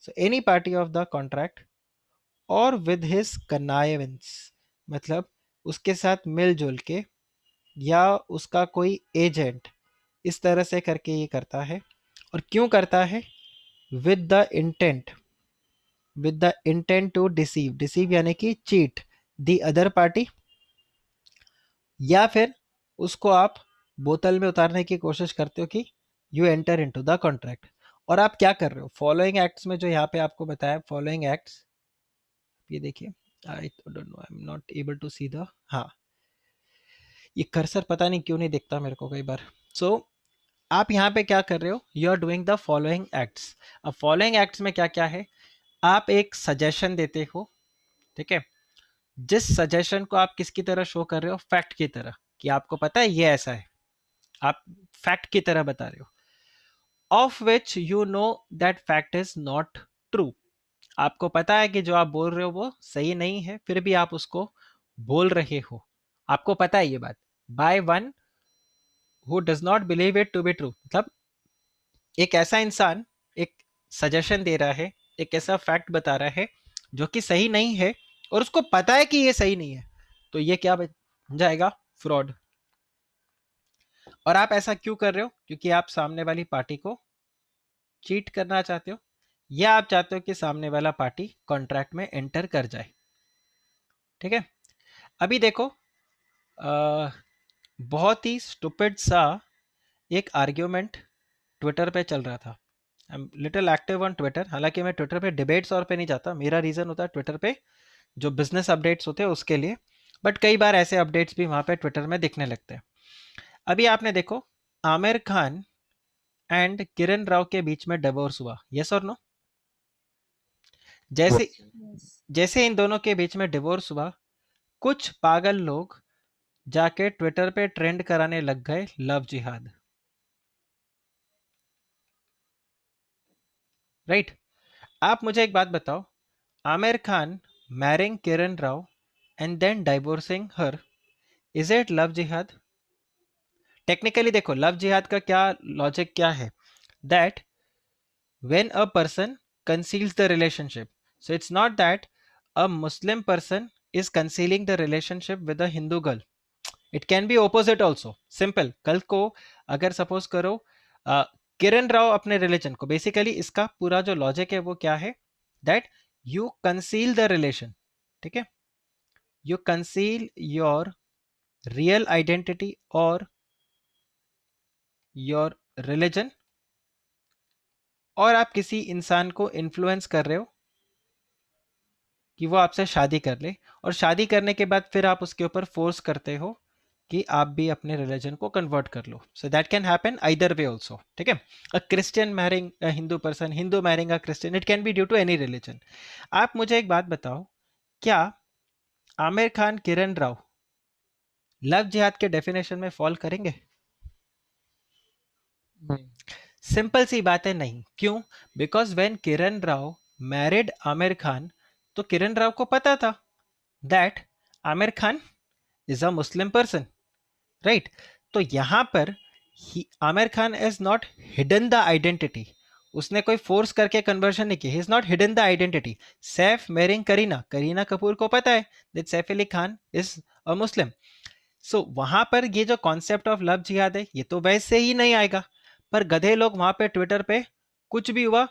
so any party of the contract or with his connivance मतलब उसके साथ मिलजुल के या उसका कोई एजेंट इस तरह से करके ये करता है और क्यों करता है with the intent with the intent to deceive deceive यानी कि चीट दी अदर पार्टी या फिर उसको आप बोतल में उतारने की कोशिश करते हो कि you enter into the contract और आप क्या कर रहे हो फॉलोइंग एक्ट्स में जो यहाँ पे आपको बताया फॉलोइंग एक्ट्स ये देखिए I don't know I am not able to see the हाँ ये कर्सर पता नहीं क्यों नहीं दिखता मेरे को कई बार सो so, आप यहाँ पे क्या कर रहे हो you are doing the following acts अब फॉलोइंग एक्ट्स में क्या क्या है आप एक सजेशन देते हो ठीक है जिस सजेशन को आप किसकी तरह शो कर रहे हो फैक्ट की तरह कि आपको पता है ये ऐसा है आप फैक्ट की तरह बता रहे हो of which you know that fact is not true आपको पता है कि जो आप बोल रहे हो वो सही नहीं है फिर भी आप उसको बोल रहे हो आपको पता है ये बात by one who does not believe it to be true मतलब एक ऐसा इंसान एक सजेशन दे रहा है एक ऐसा फैक्ट बता रहा है जो कि सही नहीं है और उसको पता है कि ये सही नहीं है तो ये क्या जाएगा फ्रॉड और आप ऐसा क्यों कर रहे हो क्योंकि आप सामने वाली पार्टी को चीट करना चाहते हो या आप चाहते हो कि सामने वाला पार्टी कॉन्ट्रैक्ट में एंटर कर जाए ठीक है अभी देखो बहुत ही स्टूपिड सा एक आर्ग्यूमेंट ट्विटर पे चल रहा था I am little active on Twitter हालांकि मैं ट्विटर पे डिबेट्स और पे नहीं जाता मेरा रीज़न होता है ट्विटर पे जो बिजनेस अपडेट्स होते हैं उसके लिए बट कई बार ऐसे अपडेट्स भी वहाँ पे ट्विटर में दिखने लगते हैं अभी आपने देखो आमिर खान एंड किरण राव के बीच में डिवोर्स हुआ यस और नो जैसे जैसे इन दोनों के बीच में डिवोर्स हुआ कुछ पागल लोग जाके ट्विटर पे ट्रेंड कराने लग गए लव जिहाद राइट right. आप मुझे एक बात बताओ Aamir Khan marrying Kiran Rao and then divorcing her is it love jihad technically देखो लव जिहाद का क्या लॉजिक क्या है that when a person conceals the relationship so it's not that a Muslim person is concealing the relationship with a Hindu girl it can be opposite also simple कल को अगर सपोज करो किरण राव अपने रिलेशन को बेसिकली इसका पूरा जो लॉजिक है वो क्या है that you conceal the relation ठीक है you conceal your real identity और योर रिलीजन और आप किसी इंसान को इन्फ्लुएंस कर रहे हो कि वो आपसे शादी कर ले और शादी करने के बाद फिर आप उसके ऊपर फोर्स करते हो कि आप भी अपने रिलीजन को कन्वर्ट कर लो so that can happen either way also ठीक है a Christian marrying Hindu person Hindu marrying a Christian it can be due to any religion आप मुझे एक बात बताओ क्या आमिर खान किरण राव लव जिहाद के डेफिनेशन में फॉल करेंगे सिंपल सी बात है नहीं क्यों because when Kiran Rao married Aamir Khan तो किरण राव को पता था that Aamir Khan is a Muslim person right तो यहाँ पर Aamir Khan is not hidden the identity उसने कोई फोर्स करके कन्वर्शन नहीं किया he is not hidden the identity Saif marrying Kareena Kareena Kapoor को पता है that Saif Ali Khan is a Muslim so वहां पर ये जो कॉन्सेप्ट ऑफ लव जिहाद है ये तो वैसे ही नहीं आएगा पर गधे लोग वहां पे ट्विटर पे कुछ भी हुआ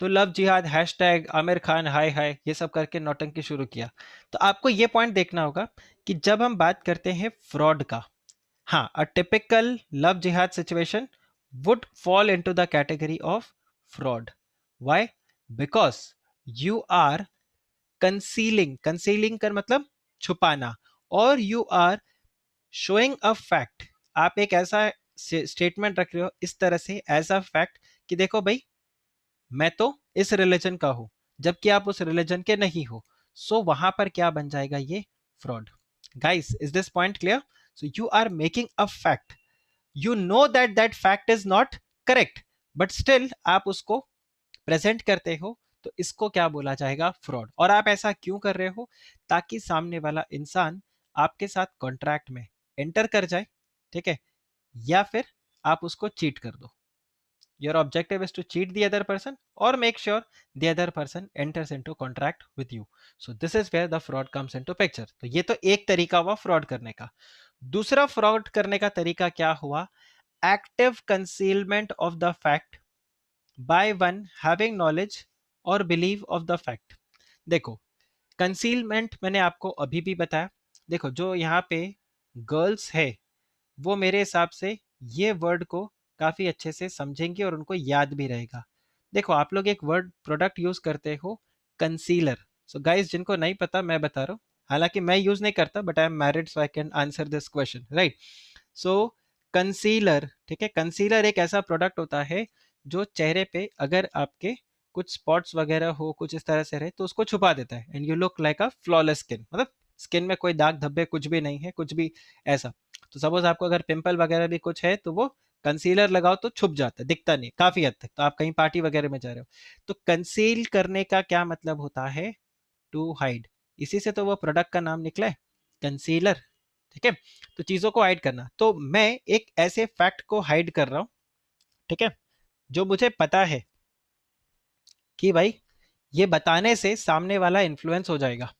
तो love jihad hashtag Aamir Khan हाय हाय ये सब करके नौटंकी शुरू किया तो आपको ये पॉइंट देखना होगा कि जब हम बात करते हैं फ्रॉड का हाँ a typical love jihad situation would fall into the category of fraud Why? Because you are concealing concealing कर मतलब छुपाना और you are showing a fact आप एक ऐसा स्टेटमेंट रख रहे हो इस तरह से एज अ फैक्ट कि देखो भाई मैं तो इस रिलीजन का हूं जबकि आप उस रिलीजन के नहीं हो सो so, वहां पर क्या बन जाएगा ये fraud guys is this point clear so you are making a fact you know that that fact is not correct but still aap usko present karte ho to isko kya bola jayega fraud aur aap aisa क्यों kar rahe ho taki samne wala insaan aapke sath contract mein enter kar jaye theek hai ya fir aap usko cheat kar do your objective is to cheat the other person or make sure the other person enters into contract with you so this is where the fraud comes into picture to ye to ek tarika hua fraud karne ka दूसरा फ्रॉड करने का तरीका क्या हुआ active concealment of the fact by one having knowledge or believe of the fact देखो कंसीलमेंट मैंने आपको अभी भी बताया देखो जो यहाँ पे गर्ल्स है वो मेरे हिसाब से ये वर्ड को काफ़ी अच्छे से समझेंगी और उनको याद भी रहेगा देखो आप लोग एक वर्ड प्रोडक्ट यूज़ करते हो कंसीलर सो गाइस जिनको नहीं पता मैं बता रहा हूँ हालांकि मैं यूज नहीं करता but I am married so I can answer this question right so concealer ठीक है कंसीलर एक ऐसा प्रोडक्ट होता है जो चेहरे पे अगर आपके कुछ स्पॉट्स वगैरह हो कुछ इस तरह से रहे तो उसको छुपा देता है and you look like a flawless skin मतलब स्किन में कोई दाग धब्बे कुछ भी नहीं है कुछ भी ऐसा तो सपोज आपको अगर पिंपल वगैरह भी कुछ है तो वो कंसीलर लगाओ तो छुप जाता है दिखता नहीं काफी हद तक तो आप कहीं पार्टी वगैरह में जा रहे हो तो कंसील करने का क्या मतलब होता है टू हाइड इसी से तो वो प्रोडक्ट का नाम निकला है कंसीलर ठीक है तो चीज़ों को हाइड करना तो मैं एक ऐसे फैक्ट को हाइड कर रहा हूं ठीक है जो मुझे पता है कि भाई ये बताने से सामने वाला इन्फ्लुएंस हो जाएगा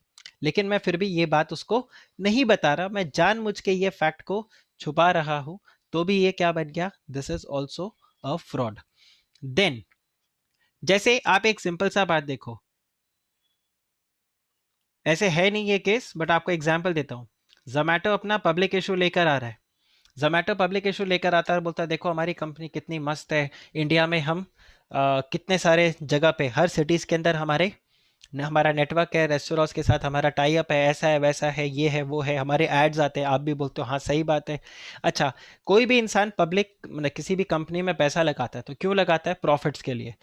लेकिन मैं फिर भी ये बात उसको नहीं बता रहा मैं जान मुझ के ये फैक्ट को छुपा रहा हूं तो भी ये क्या बन गया this is also a fraud then जैसे आप एक सिंपल सा बात देखो ऐसे है नहीं ये केस बट आपको एग्जाम्पल देता हूँ जोमेटो अपना पब्लिक इशू लेकर आ रहा है जोमेटो पब्लिक इशू लेकर आता है बोलता है देखो हमारी कंपनी कितनी मस्त है इंडिया में हम आ, कितने सारे जगह पे हर सिटीज़ के अंदर हमारे हमारा नेटवर्क है रेस्टोरेंट्स के साथ हमारा टाई अप है ऐसा है वैसा है ये है वो है हमारे एड्स आते हैं आप भी बोलते हो हाँ सही बात है अच्छा कोई भी इंसान पब्लिक मतलब किसी भी कंपनी में पैसा लगाता है तो क्यों लगाता है प्रॉफिट्स के लिए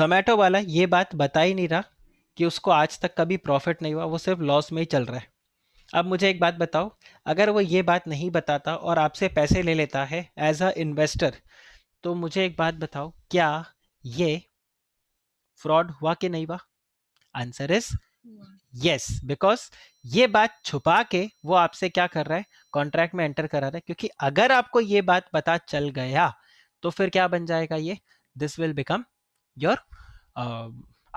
जोमेटो वाला ये बात बता ही नहीं रहा कि उसको आज तक कभी प्रॉफिट नहीं हुआ वो सिर्फ लॉस में ही चल रहा है अब मुझे एक बात बताओ अगर वो ये बात नहीं बताता और आपसे पैसे ले लेता है एज अ इन्वेस्टर तो मुझे एक बात बताओ क्या ये फ्रॉड हुआ कि नहीं हुआ आंसर इज यस बिकॉज ये बात छुपा के वो आपसे क्या कर रहा है कॉन्ट्रैक्ट में एंटर करा रहा है क्योंकि अगर आपको ये बात पता चल गया तो फिर क्या बन जाएगा ये दिस विल बिकम योर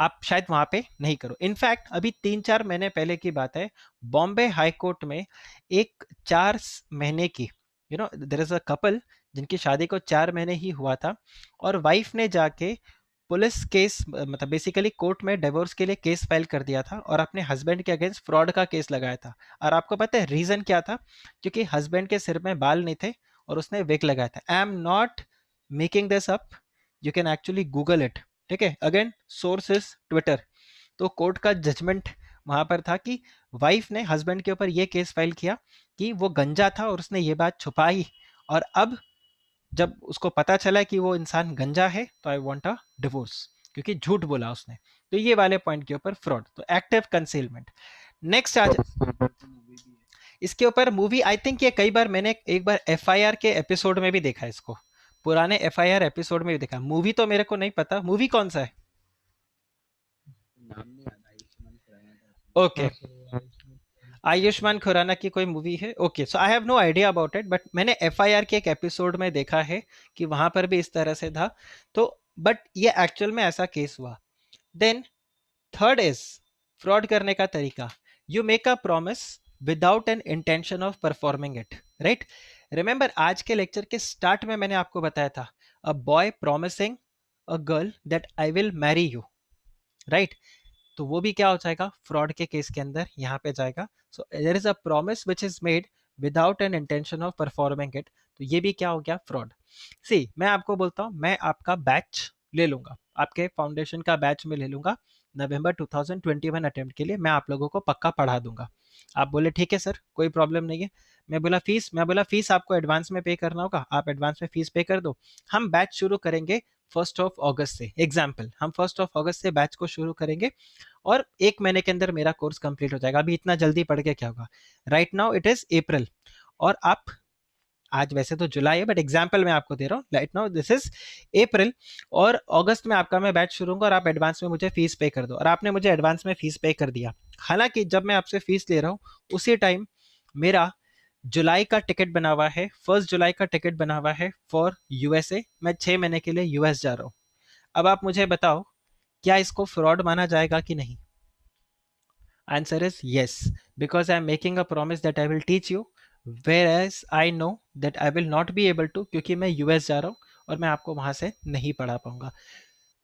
आप शायद वहां पे नहीं करो इनफैक्ट अभी तीन चार महीने पहले की बात है बॉम्बे हाई कोर्ट में एक चार महीने की you know there is a couple जिनकी शादी को चार महीने ही हुआ था और वाइफ ने जाके पुलिस केस मतलब बेसिकली कोर्ट में डिवोर्स के लिए केस फाइल कर दिया था और अपने हस्बैंड के अगेंस्ट फ्रॉड का केस लगाया था और आपको पता है रीज़न क्या था क्योंकि हस्बैंड के सिर में बाल नहीं थे और उसने विग लगाया था I am not making this up you can actually Google it ठीक है अगेन सोर्स इज ट्विटर तो कोर्ट का जजमेंट वहां पर था कि वाइफ ने हस्बैंड के ऊपर ये केस फाइल किया कि वो गंजा था और उसने ये बात छुपाई और अब जब उसको पता चला कि वो इंसान गंजा है तो आई वॉन्ट अ डिवोर्स क्योंकि झूठ बोला उसने तो ये वाले पॉइंट के ऊपर फ्रॉड तो एक्टिव कंसीलमेंट नेक्स्ट आज इसके ऊपर मूवी आई थिंक ये कई बार मैंने एक बार एफ के एपिसोड में भी देखा इसको पुराने एफ एपिसोड में भी देखा मूवी तो मेरे को नहीं पता मूवी कौन सा है ओके आयुष्मान खुराना की कोई मूवी है okay so I have no idea about it but मैंने एफ आई आर के एक एपिसोड में देखा है कि वहां पर भी इस तरह से था तो बट ये एक्चुअल में ऐसा केस हुआ देन थर्ड इज फ्रॉड करने का तरीका you make a promise without an intention of performing it right remember आज के लेक्चर के स्टार्ट में मैंने आपको बताया था a boy promising a girl that I will marry you right तो वो भी क्या हो जाएगा फ्रॉड के केस के अंदर यहाँ पे जाएगा so there is a promise which is made without an intention of performing it तो ये भी क्या हो गया फ्रॉड सी मैं आपको बोलता हूँ मैं आपका बैच ले लूंगा आपके फाउंडेशन का बैच में ले लूंगा नवंबर 2021 अटेम्प्ट के लिए मैं आप लोगों को पक्का पढ़ा दूंगा आप बोले ठीक है सर कोई प्रॉब्लम नहीं है मैं बोला फीस मैं बोला फीस आपको एडवांस में पे करना होगा आप एडवांस में फीस पे कर दो हम बैच शुरू करेंगे फर्स्ट ऑफ अगस्त से एग्जाम्पल हम फर्स्ट ऑफ अगस्त से बैच को शुरू करेंगे और एक महीने के अंदर मेरा कोर्स कंप्लीट हो जाएगा अभी इतना जल्दी पढ़ के क्या होगा right now it is April और आप आज वैसे तो जुलाई है बट एग्जाम्पल मैं आपको दे रहा हूँ right now this is April और अगस्त में आपका मैं बैच शुरू और आप एडवांस में मुझे फीस पे कर दो और आपने मुझे एडवांस में फीस पे कर दिया हालांकि जब मैं आपसे फीस ले रहा हूँ उसी टाइम मेरा जुलाई का टिकट बना हुआ है फर्स्ट जुलाई का टिकट बना हुआ है फॉर यूएसए मैं छः महीने के लिए यूएस जा रहा हूँ अब आप मुझे बताओ क्या इसको फ्रॉड माना जाएगा कि नहीं answer is yes because I am making a promise that I will teach you whereas I know that I will not be able to क्योंकि मैं यूएस जा रहा हूँ और मैं आपको वहां से नहीं पढ़ा पाऊंगा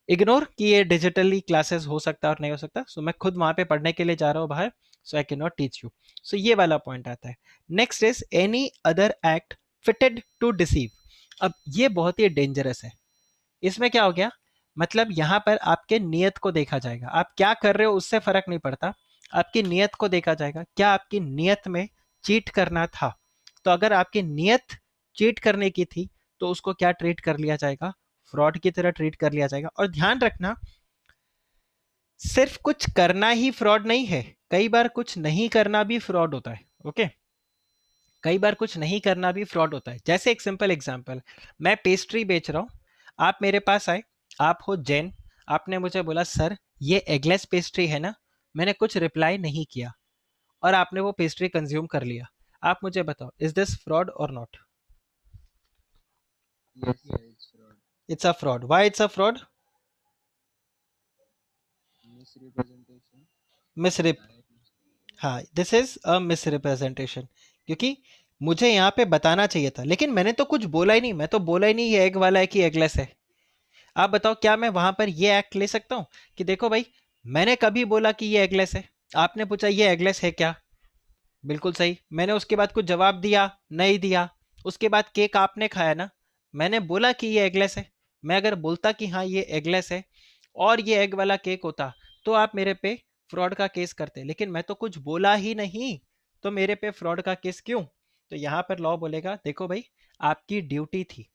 इग्नोर कि ये डिजिटली क्लासेस हो सकता है और नहीं हो सकता सो so, मैं खुद वहां पे पढ़ने के लिए जा रहा हूँ बाहर so I can not teach you so ये वाला पॉइंट आता है next is any other act fitted to deceive अब ये बहुत ही डेंजरस है इसमें क्या हो गया मतलब यहाँ पर आपके नियत को देखा जाएगा आप क्या कर रहे हो उससे फर्क नहीं पड़ता आपकी नियत को देखा जाएगा क्या आपकी नियत में चीट करना था तो अगर आपकी नियत चीट करने की थी तो उसको क्या ट्रीट कर लिया जाएगा फ्रॉड की तरह ट्रीट कर लिया जाएगा और ध्यान रखना सिर्फ कुछ करना ही फ्रॉड नहीं है कई बार कुछ नहीं करना भी फ्रॉड होता है ओके कई बार कुछ नहीं करना भी फ्रॉड होता है जैसे एक सिंपल एग्जाम्पल मैं पेस्ट्री बेच रहा हूँ आप मेरे पास आए आप हो जैन आपने मुझे बोला सर ये एगलेस पेस्ट्री है ना मैंने कुछ रिप्लाई नहीं किया और आपने वो पेस्ट्री कंज्यूम कर लिया आप मुझे बताओ is this fraud or not it's a fraud why it's a fraud misrep हाँ दिस इज अ क्योंकि मुझे यहाँ पे बताना चाहिए था लेकिन मैंने तो कुछ बोला ही नहीं मैं तो बोला ही नहीं ये एग वाला है कि एगलेस है आप बताओ क्या मैं वहां पर ये एक्ट ले सकता हूँ कि देखो भाई मैंने कभी बोला कि ये एगलेस है आपने पूछा ये एगलेस है क्या बिल्कुल सही मैंने उसके बाद कुछ जवाब दिया नहीं दिया उसके बाद केक आपने खाया ना मैंने बोला कि ये एगलेस है मैं अगर बोलता कि हाँ ये एगलेस है और ये एग वाला केक होता तो आप मेरे पे फ्रॉड का केस करते लेकिन मैं तो कुछ बोला ही नहीं तो मेरे पे फ्रॉड का केस क्यों तो यहाँ पर लॉ बोलेगा देखो भाई आपकी ड्यूटी थी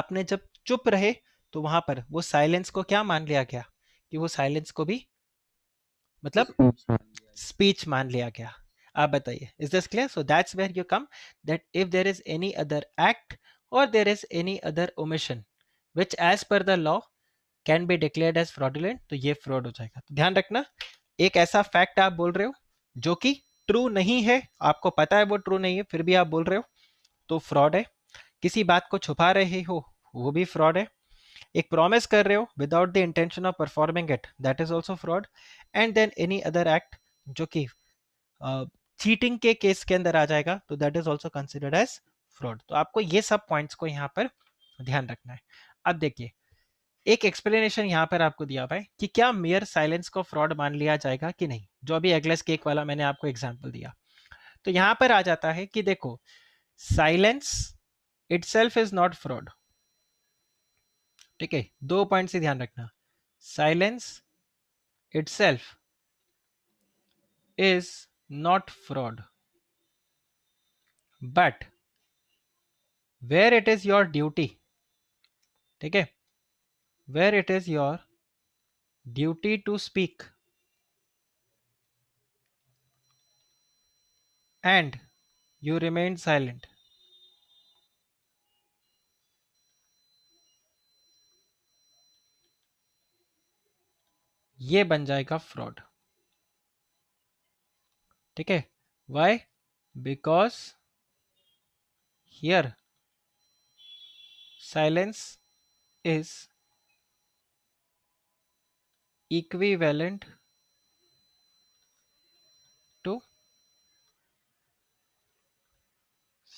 आपने जब चुप रहे तो वहां पर वो साइलेंस को क्या मान लिया गया कि वो साइलेंस को भी मतलब स्पीच अच्छा। मान लिया गया आप बताइए is this clear so that's where you come that if there is any other act और there is any other omission which as per the law can be declare as fraudulent तो ये फ्रॉड हो जाएगा तो ध्यान रखना एक ऐसा फैक्ट आप बोल रहे हो जो कि ट्रू नहीं है आपको पता है वो ट्रू नहीं है फिर भी आप बोल रहे हो तो फ्रॉड है किसी बात को छुपा रहे हो वो भी फ्रॉड है एक प्रॉमिस कर रहे हो without the intention of performing it that is also fraud and then any other act जो कि चीटिंग uh, के केस के अंदर आ जाएगा तो that is also considered as fraud तो आपको ये सब पॉइंट्स को यहाँ पर ध्यान रखना है अब देखिए एक एक्सप्लेनेशन यहाँ पर आपको दिया हुआ है कि क्या मेयर साइलेंस को फ्रॉड मान लिया जाएगा कि नहीं जो अभी एगलेस केक वाला मैंने आपको एग्जाम्पल दिया तो यहाँ पर आ जाता है कि देखो silence itself is not fraud ठीक है दो पॉइंट से ध्यान रखना silence itself is not fraud but where it is your duty ठीक है where it is your duty to speak and you remain silent ये बन जाएगा फ्रॉड ठीक है why because here silence is equivalent to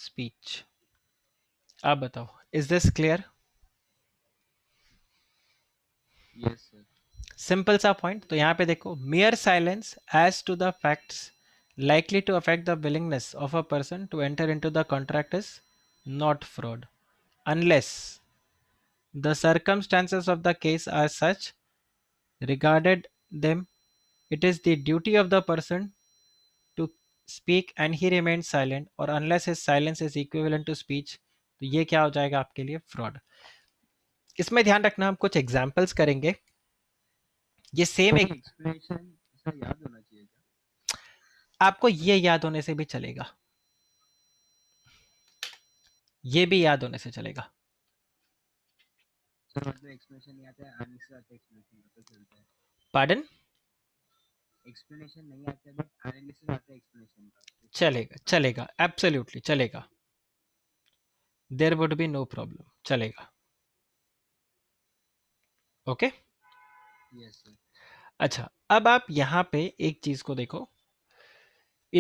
speech आप बताओ is this clear yes simple सा पॉइंट तो यहाँ पे देखो mayor silence as to the facts likely to affect the willingness of a person to enter into the contract is not fraud unless the circumstances of the case are such regarded them it is the duty of the person to speak and he remain silent और unless is silence is equivalent to speech तो ये क्या हो जाएगा आपके लिए फ्रॉड इसमें ध्यान रखना हम कुछ एग्जाम्पल्स करेंगे ये सेम एक याद होना चाहिए आपको ये याद होने से भी चलेगा ये भी याद होने से चलेगा पार्डन एक्सप्लेनेशन मतलब नहीं आता बट से आता एक्सप्लेनेशन चलेगा चलेगा एब्सोल्युटली चलेगा there would be no problem चलेगा ओके okay? अच्छा अब आप यहाँ पे एक चीज़ को देखो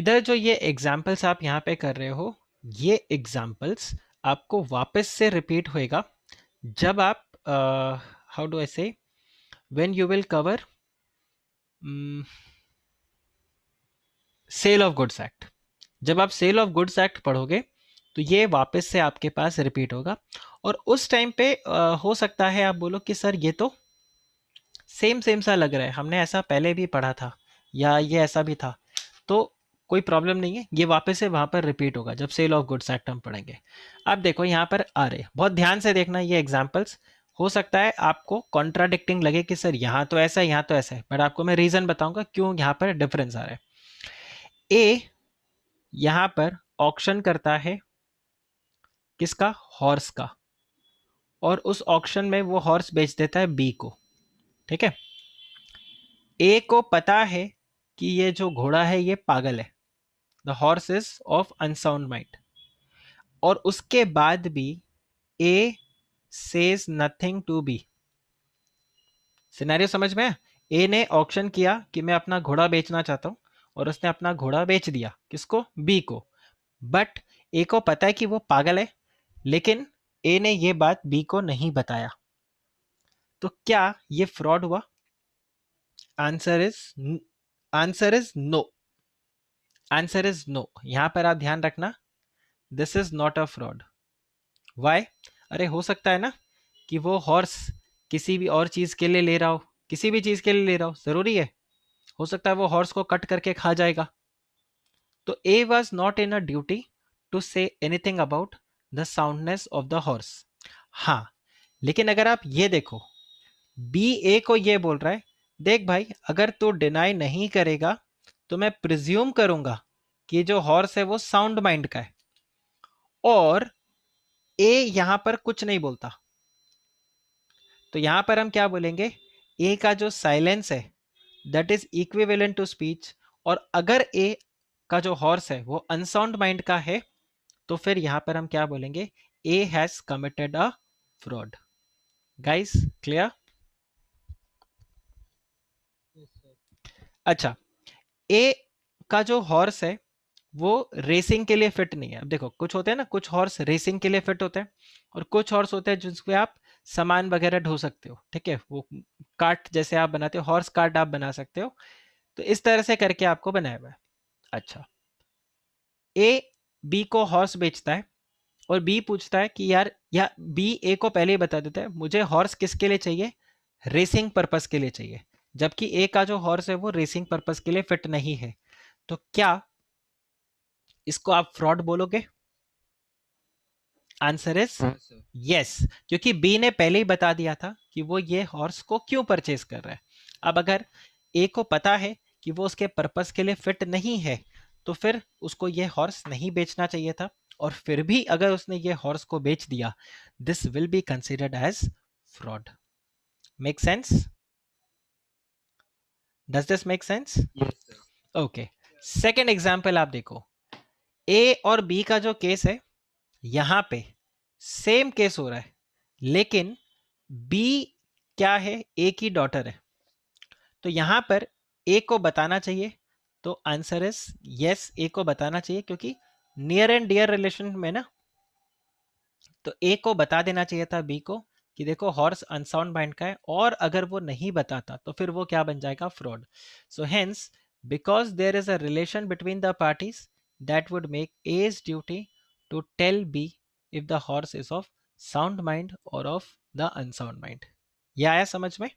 इधर जो ये एग्जाम्पल्स आप यहाँ पे कर रहे हो ये एग्जाम्पल्स आपको वापस से रिपीट होएगा जब आप how do I say when you will cover sale of goods act जब आप सेल ऑफ गुड्स एक्ट पढ़ोगे तो ये वापस से आपके पास रिपीट होगा और उस टाइम पे uh, हो सकता है आप बोलो कि सर ये तो सेम सेम सा लग रहा है हमने ऐसा पहले भी पढ़ा था या ये ऐसा भी था तो कोई प्रॉब्लम नहीं है ये वापस से वहाँ पर रिपीट होगा जब सेल ऑफ गुड्स एक्ट हम पढ़ेंगे अब देखो यहाँ पर आ रहे बहुत ध्यान से देखना ये एग्जाम्पल्स हो सकता है आपको कॉन्ट्राडिक्टिंग लगे कि सर यहाँ तो ऐसा है यहाँ तो ऐसा है बट आपको मैं रीज़न बताऊंगा क्यों यहाँ पर डिफरेंस आ रहा है ए यहाँ पर ऑक्शन करता है किसका हॉर्स का और उस ऑक्शन में वो हॉर्स बेच देता है बी को ठीक है ए को पता है कि ये जो घोड़ा है ये पागल है the horse is of unsound mind और उसके बाद भी A says nothing to B scenario समझ में ए ने ऑप्शन किया कि मैं अपना घोड़ा बेचना चाहता हूं और उसने अपना घोड़ा बेच दिया किसको बी को बट ए को पता है कि वो पागल है लेकिन ए ने ये बात बी को नहीं बताया तो क्या ये फ्रॉड हुआ answer is answer is no answer is no यहां पर आप ध्यान रखना this is not a fraud why अरे हो सकता है ना कि वो हॉर्स किसी भी और चीज के लिए ले रहा हो किसी भी चीज के लिए ले रहा हो जरूरी है हो सकता है वो हॉर्स को कट करके खा जाएगा तो A was not in a duty to say anything about the soundness of the horse हाँ लेकिन अगर आप ये देखो बी ए को ये बोल रहा है देख भाई अगर तू डिनाई नहीं करेगा तो मैं प्रिज्यूम करूंगा कि जो हॉर्स है वो साउंड माइंड का है और ए यहां पर कुछ नहीं बोलता तो यहां पर हम क्या बोलेंगे ए का जो साइलेंस है that is equivalent to speech और अगर ए का जो हॉर्स है वो अनसाउंड माइंड का है तो फिर यहां पर हम क्या बोलेंगे A has committed a fraud guys clear अच्छा ए का जो हॉर्स है वो रेसिंग के लिए फिट नहीं है अब देखो कुछ होते हैं ना कुछ हॉर्स रेसिंग के लिए फिट होते हैं और कुछ हॉर्स होते हैं जिसपे आप सामान वगैरह ढो सकते हो ठीक है वो कार्ट जैसे आप बनाते हो हॉर्स कार्ट आप बना सकते हो तो इस तरह से करके आपको बनाया हुआ है अच्छा ए बी को हॉर्स बेचता है और बी पूछता है कि यार या बी ए को पहले ही बता देता है मुझे हॉर्स किसके लिए चाहिए रेसिंग पर्पज के लिए चाहिए जबकि ए का जो हॉर्स है वो रेसिंग पर्पज के लिए फिट नहीं है तो क्या इसको आप फ्रॉड बोलोगे आंसर इज यस क्योंकि बी ने पहले ही बता दिया था कि वो ये हॉर्स को क्यों परचेज कर रहा है अब अगर ए को पता है कि वो उसके पर्पस के लिए फिट नहीं है तो फिर उसको ये हॉर्स नहीं बेचना चाहिए था और फिर भी अगर उसने ये हॉर्स को बेच दिया this will be considered as fraud make sense does this make sense okay second example आप देखो ए और बी का जो केस है यहां पे सेम केस हो रहा है लेकिन बी क्या है ए की डॉटर है तो यहां पर ए को बताना चाहिए तो आंसर इज यस ए को बताना चाहिए क्योंकि नियर एंड डियर रिलेशन में ना तो ए को बता देना चाहिए था बी को कि देखो हॉर्स अनसाउंड माइंड का है और अगर वो नहीं बताता तो फिर वो क्या बन जाएगा fraud so hence because there is a relation between the parties that would make as duty to tell B if the horse is of sound mind और ऑफ द अनसाउंड माइंड ये आया समझ में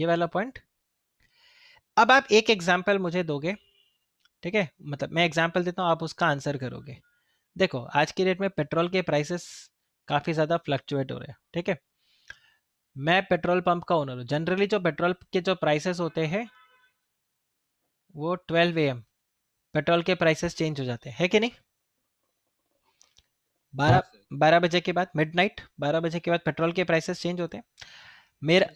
ये वाला पॉइंट अब आप एक एग्जाम्पल मुझे दोगे ठीक है मतलब मैं एग्जाम्पल देता हूँ आप उसका आंसर करोगे देखो आज की डेट में पेट्रोल के प्राइसेस काफ़ी ज़्यादा फ्लक्चुएट हो रहे हैं ठीक है मैं पेट्रोल पंप का ओनर हूँ जनरली जो पेट्रोल के जो प्राइसेस होते हैं वो ट्वेल्व एम पेट्रोल के प्राइसेस चेंज हो जाते हैं है कि नहीं बारह हाँ, बारह बजे के बाद मिडनाइट बारह बजे के बाद पेट्रोल के प्राइसेस चेंज होते हैं मेरा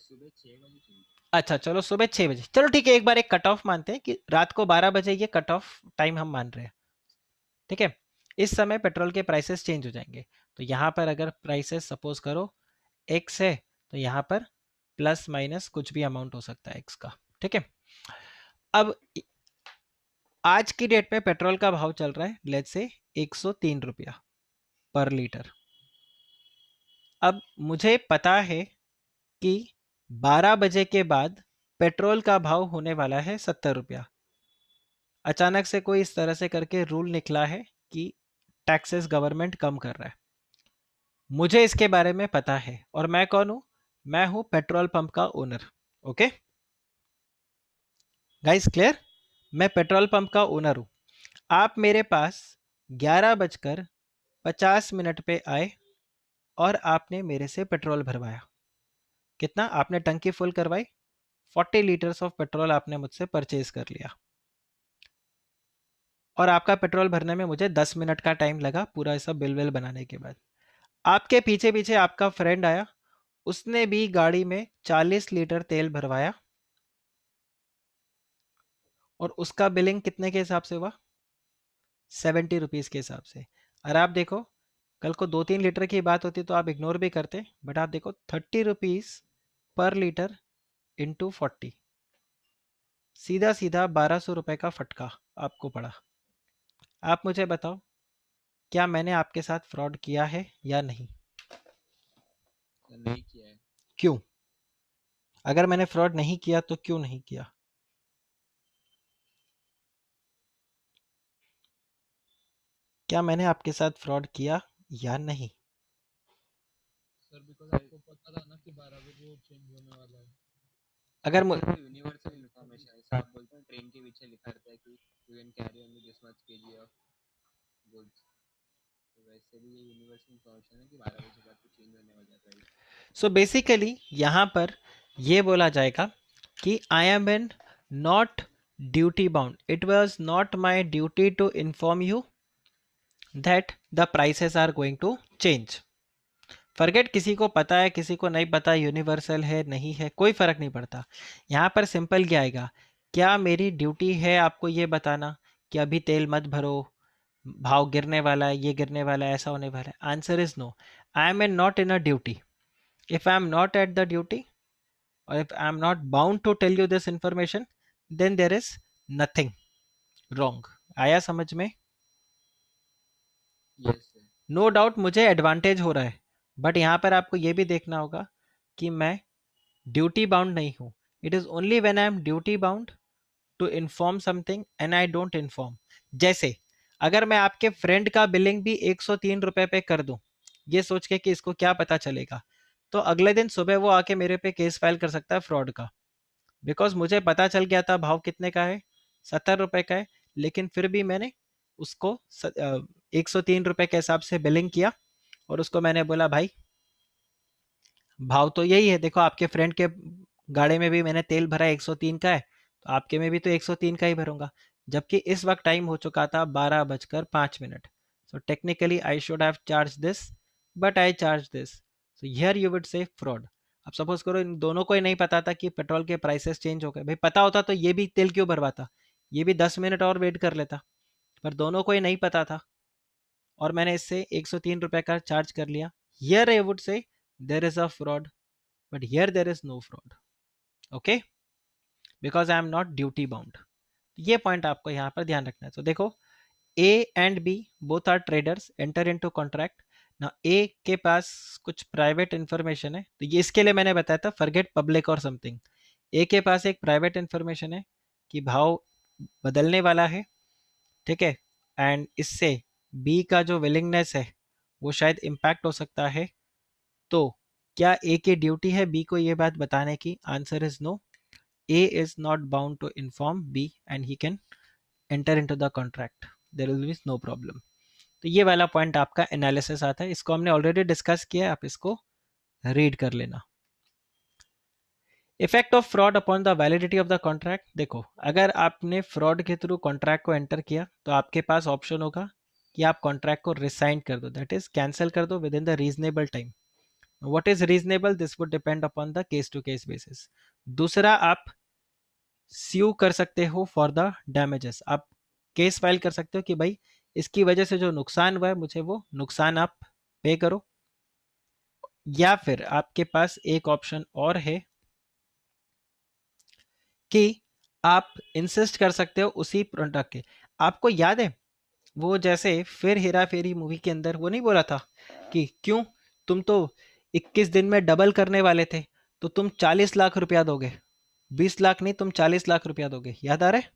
अच्छा चलो सुबह छः बजे चलो ठीक है एक बार एक कट ऑफ मानते हैं कि रात को बारह बजे ये कट ऑफ टाइम हम मान रहे हैं ठीक है इस समय पेट्रोल के प्राइसेस चेंज हो जाएंगे तो यहाँ पर अगर प्राइसेस सपोज करो एक्स है तो यहाँ पर प्लस माइनस कुछ भी अमाउंट हो सकता है एक्स का ठीक है अब आज की डेट में पेट्रोल का भाव चल रहा है लेट से एक सौ तीन रुपया पर लीटर अब मुझे पता है कि 12 बजे के बाद पेट्रोल का भाव होने वाला है सत्तर रुपया अचानक से कोई इस तरह से करके रूल निकला है कि टैक्सेस गवर्नमेंट कम कर रहा है मुझे इसके बारे में पता है और मैं कौन हूं मैं हूं पेट्रोल पंप का ओनर ओके गाइस क्लियर मैं पेट्रोल पंप का ओनर हूं आप मेरे पास ग्यारह बजकर पचास मिनट पे आए और आपने मेरे से पेट्रोल भरवाया कितना आपने टंकी फुल करवाई फोर्टी लीटर्स ऑफ पेट्रोल आपने मुझसे परचेज कर लिया और आपका पेट्रोल भरने में मुझे दस मिनट का टाइम लगा पूरा ऐसा बिल विल बनाने के बाद आपके पीछे पीछे आपका फ्रेंड आया उसने भी गाड़ी में 40 लीटर तेल भरवाया और उसका बिलिंग कितने के हिसाब से हुआ सेवेंटी रुपीज़ के हिसाब से और आप देखो कल को दो तीन लीटर की बात होती तो आप इग्नोर भी करते बट आप देखो thirty rupees per litre into forty सीधा सीधा बारह सौ रुपए का फटका आपको पड़ा आप मुझे बताओ क्या मैंने आपके साथ फ्रॉड किया है या नहीं नहीं किया है क्यों अगर मैंने फ्रॉड नहीं किया तो क्यों नहीं किया क्या मैंने आपके साथ फ्रॉड किया या नहीं सर बिकॉज आपको पता था ना कि 12 बजे चेंज होने वाला है अगर यूनिवर्सल इंफॉर्मेशन है साहब बोलते हैं ट्रेन के पीछे लिखा रहता है कि you can carry only this much kg of goods so तो बेसिकली तो यहाँ पर ये बोला जाएगा कि I am an not duty bound it was not my duty to inform you that the prices are going to change forget किसी को पता है किसी को नहीं पता यूनिवर्सल है नहीं है कोई फ़र्क नहीं पड़ता यहाँ पर सिंपल क्या आएगा क्या मेरी ड्यूटी है आपको ये बताना कि अभी तेल मत भरो भाव गिरने वाला है ये गिरने वाला है ऐसा होने वाला है answer is no I am an not in a duty if I am not at the duty और if I am not bound to tell you this information then there is nothing wrong आया समझ में नो yes, डाउट no मुझे एडवांटेज हो रहा है बट यहाँ पर आपको ये भी देखना होगा कि मैं ड्यूटी बाउंड नहीं हूँ it is only when I am duty bound to inform something and I don't inform जैसे अगर मैं आपके फ्रेंड का बिलिंग भी एक सौ तीन रुपए पे कर दूं ये सोच के कि इसको क्या पता चलेगा तो अगले दिन सुबह वो आके मेरे पे केस फाइल कर सकता है फ्रॉड का बिकॉज मुझे पता चल गया था भाव कितने का है सत्तर रुपये का है लेकिन फिर भी मैंने उसको एक सौ तीन रुपये के हिसाब से बिलिंग किया और उसको मैंने बोला भाई भाव तो यही है देखो आपके फ्रेंड के गाड़ी में भी मैंने तेल भरा एक सौ तीन का है तो आपके में भी तो एक सौ तीन का ही भरूंगा जबकि इस वक्त टाइम हो चुका था बारह बजकर पाँच minute so technically I should have charge this but I charge this so here you would say fraud अब सपोज करो इन दोनों को ही नहीं पता था कि पेट्रोल के प्राइसेस चेंज हो गए भाई पता होता तो ये भी तेल क्यों भरवाता ये भी दस मिनट और वेट कर लेता पर दोनों को ही नहीं पता था और मैंने इससे एक सौ तीन रुपये का चार्ज कर लिया here I would say there is a fraud but here there is no fraud okay because I am not duty bound ये पॉइंट आपको यहाँ पर ध्यान रखना है तो देखो A and B both are traders enter into contract ना ए के पास कुछ प्राइवेट इन्फॉर्मेशन है तो ये इसके लिए मैंने बताया था फॉरगेट पब्लिक और समथिंग ए के पास एक प्राइवेट इन्फॉर्मेशन है कि भाव बदलने वाला है ठीक है एंड इससे बी का जो विलिंगनेस है वो शायद इम्पैक्ट हो सकता है तो क्या ए की ड्यूटी है बी को ये बात बताने की answer is no A is not bound to inform B and he can enter into the contract. There will be no problem. to ye wala point aapka analysis aata hai isko humne already discuss kiya hai aap isko read kar lena effect of fraud upon the validity of the contract देखो अगर आपने फ्रॉड के थ्रू कॉन्ट्रैक्ट को एंटर किया तो आपके पास ऑप्शन होगा कि आप कॉन्ट्रैक्ट को रिसाइन कर दो दैट इज कैंसिल कर दो within the reasonable time what is reasonable this would depend upon the case to case basis दूसरा आप स्यू कर सकते हो फॉर द डैमेजेस आप केस फाइल कर सकते हो कि भाई इसकी वजह से जो नुकसान हुआ है मुझे वो नुकसान आप पे करो या फिर आपके पास एक ऑप्शन और है कि आप इंसिस्ट कर सकते हो उसी प्रोडक्ट के आपको याद है वो जैसे फिर हेरा फेरी मूवी के अंदर वो नहीं बोला था कि क्यों तुम तो इक्कीस दिन में डबल करने वाले थे तो तुम चालीस लाख रुपया दोगे बीस लाख नहीं तुम चालीस लाख रुपया दोगे याद आ रहा है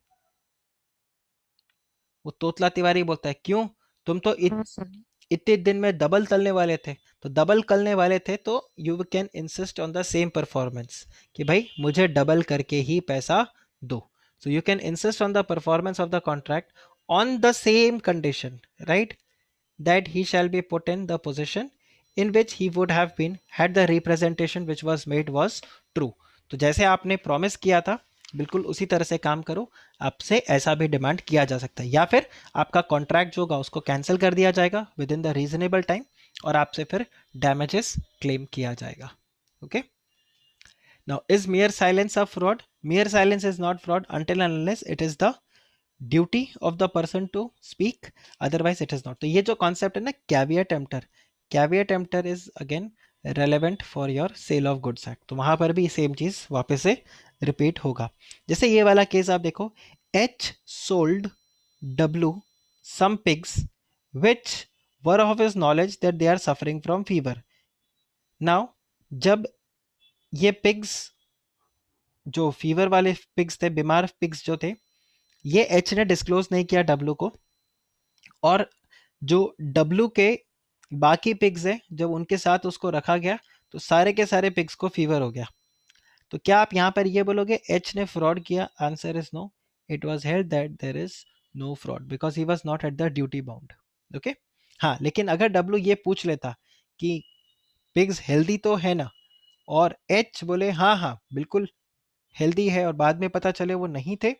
वो तोतला तिवारी बोलता है क्यों तुम तो हाँ, इतने दिन में डबल तलने वाले थे तो डबल करने वाले थे तो you can insist on the same performance कि भाई मुझे डबल करके ही पैसा दो so you can insist on the performance of the contract on the same condition right that he shall be put in the position in which he would have been had the representation which was made was true तो जैसे आपने प्रॉमिस किया था बिल्कुल उसी तरह से काम करो आपसे ऐसा भी डिमांड किया जा सकता है या फिर आपका कॉन्ट्रैक्ट जो होगा उसको कैंसिल कर दिया जाएगा within the reasonable time और आपसे फिर डैमेजेस क्लेम किया जाएगा okay now is mere silence a fraud mere silence is not fraud until unless it is the duty of the person to speak otherwise it is not तो ये जो कॉन्सेप्ट है ना caveat emptor caveat emptor is again relevant for your sale of goods act तो वहाँ पर भी सेम चीज़ वापस से रिपीट होगा जैसे ये वाला केस आप देखो H sold W some pigs which were of his knowledge that they are suffering from fever now जब ये पिग्स जो फीवर वाले पिग्स थे बीमार पिग्स जो थे ये एच ने डिस्क्लोज नहीं किया डब्लू को और जो डब्लू के बाकी पिग्स हैं जब उनके साथ उसको रखा गया तो सारे के सारे पिग्स को फीवर हो गया तो क्या आप यहाँ पर ये बोलोगे एच ने फ्रॉड किया answer is no it was held that there is no fraud because he was not at the duty bound okay हाँ लेकिन अगर डब्ल्यू ये पूछ लेता कि पिग्स हेल्दी तो है ना और एच बोले हाँ हाँ बिल्कुल हेल्दी है और बाद में पता चले वो नहीं थे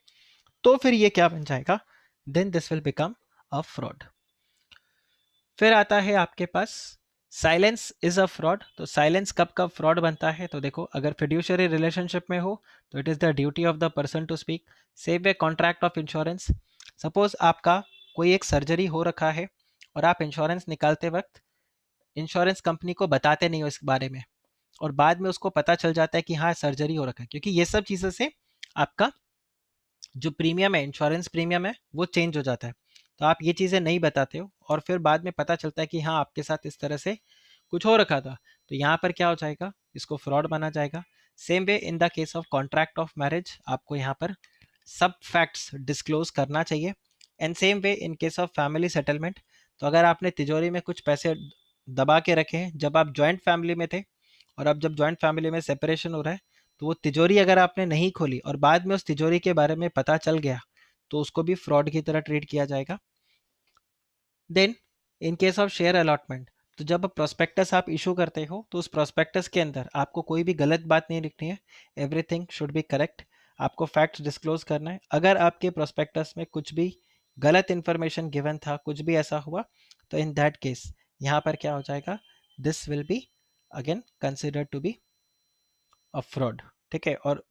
तो फिर ये क्या बन जाएगा then this will become a fraud फिर आता है आपके पास साइलेंस इज अ फ्रॉड तो साइलेंस कब कब फ्रॉड बनता है तो देखो अगर फिड्यूशरी रिलेशनशिप में हो तो it is the duty of the person to speak save a contract of insurance suppose आपका कोई एक सर्जरी हो रखा है और आप इंश्योरेंस निकालते वक्त इंश्योरेंस कंपनी को बताते नहीं हो इस बारे में और बाद में उसको पता चल जाता है कि हाँ सर्जरी हो रखा है क्योंकि ये सब चीज़ों से आपका जो प्रीमियम है इंश्योरेंस प्रीमियम है वो चेंज हो जाता है तो आप ये चीज़ें नहीं बताते हो और फिर बाद में पता चलता है कि हाँ आपके साथ इस तरह से कुछ हो रखा था तो यहाँ पर क्या हो जाएगा इसको फ्रॉड माना जाएगा same way in the case of contract of marriage आपको यहाँ पर सब फैक्ट्स डिस्क्लोज करना चाहिए and same way in case of family settlement तो अगर आपने तिजोरी में कुछ पैसे दबा के रखे हैं जब आप जॉइंट फैमिली में थे और अब जब जॉइंट फैमिली में सेपरेशन हो रहा है तो वो तिजोरी अगर आपने नहीं खोली और बाद में उस तिजोरी के बारे में पता चल गया तो उसको भी फ्रॉड की तरह ट्रीट किया जाएगा then in case of share allotment तो जब प्रोस्पेक्टस आप इशू करते हो तो उस प्रोस्पेक्टस के अंदर आपको कोई भी गलत बात नहीं लिखनी है एवरीथिंग शुड बी करेक्ट आपको फैक्ट्स डिस्क्लोज करना है अगर आपके प्रोस्पेक्टस में कुछ भी गलत इन्फॉर्मेशन गिवन था कुछ भी ऐसा हुआ तो इन दैट केस यहाँ पर क्या हो जाएगा this will be again consider to be a fraud ठीक है और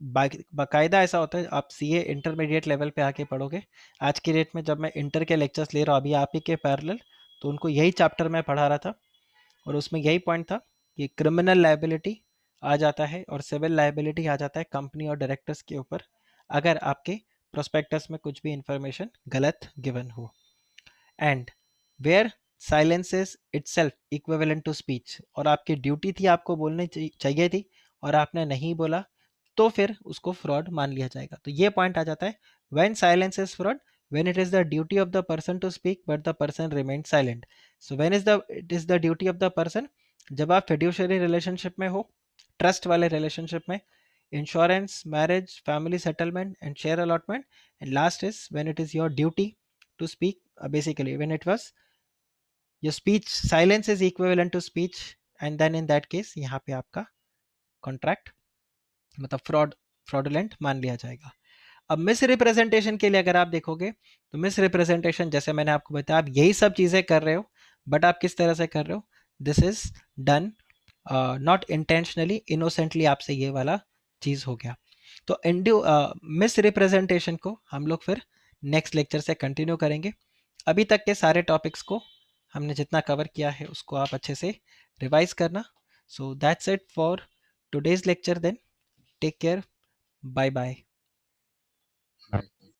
बाकायदा ऐसा होता है आप सीए इंटरमीडिएट लेवल पे आके पढ़ोगे आज की डेट में जब मैं इंटर के लेक्चर्स ले रहा हूँ अभी आप ही के पैरल तो उनको यही चैप्टर मैं पढ़ा रहा था और उसमें यही पॉइंट था कि क्रिमिनल लाइबिलिटी आ जाता है और सिविल लाइबिलिटी आ जाता है कंपनी और डायरेक्टर्स के ऊपर अगर आपके प्रोस्पेक्टस में कुछ भी इंफॉर्मेशन गलत गिवन हो and where silence is itself equivalent to speech और आपकी ड्यूटी थी आपको बोलनी चाहिए थी और आपने नहीं बोला तो फिर उसको फ्रॉड मान लिया जाएगा तो ये पॉइंट आ जाता है when silence is fraud when it is the duty of the person to speak but the person remain silent so when is the it is the duty of the person जब आप फेड्यूशरी रिलेशनशिप में हो ट्रस्ट वाले रिलेशनशिप में insurance marriage family settlement and share allotment and last is when it is your duty to speak basically when it was your speech silence is equivalent to speech and then in that case यहाँ पे आपका कॉन्ट्रैक्ट मतलब फ्रॉड फ्रॉडुलेंट मान लिया जाएगा अब मिस रिप्रेजेंटेशन के लिए अगर आप देखोगे तो मिस रिप्रेजेंटेशन जैसे मैंने आपको बताया आप यही सब चीज़ें कर रहे हो बट आप किस तरह से कर रहे हो this is done not intentionally innocently आपसे ये वाला चीज़ हो गया तो इंडियो मिस रिप्रेजेंटेशन को हम लोग फिर नेक्स्ट लेक्चर से कंटिन्यू करेंगे अभी तक के सारे टॉपिक्स को हमने जितना कवर किया है उसको आप अच्छे से रिवाइज करना so that's it for today's lecture then take care bye bye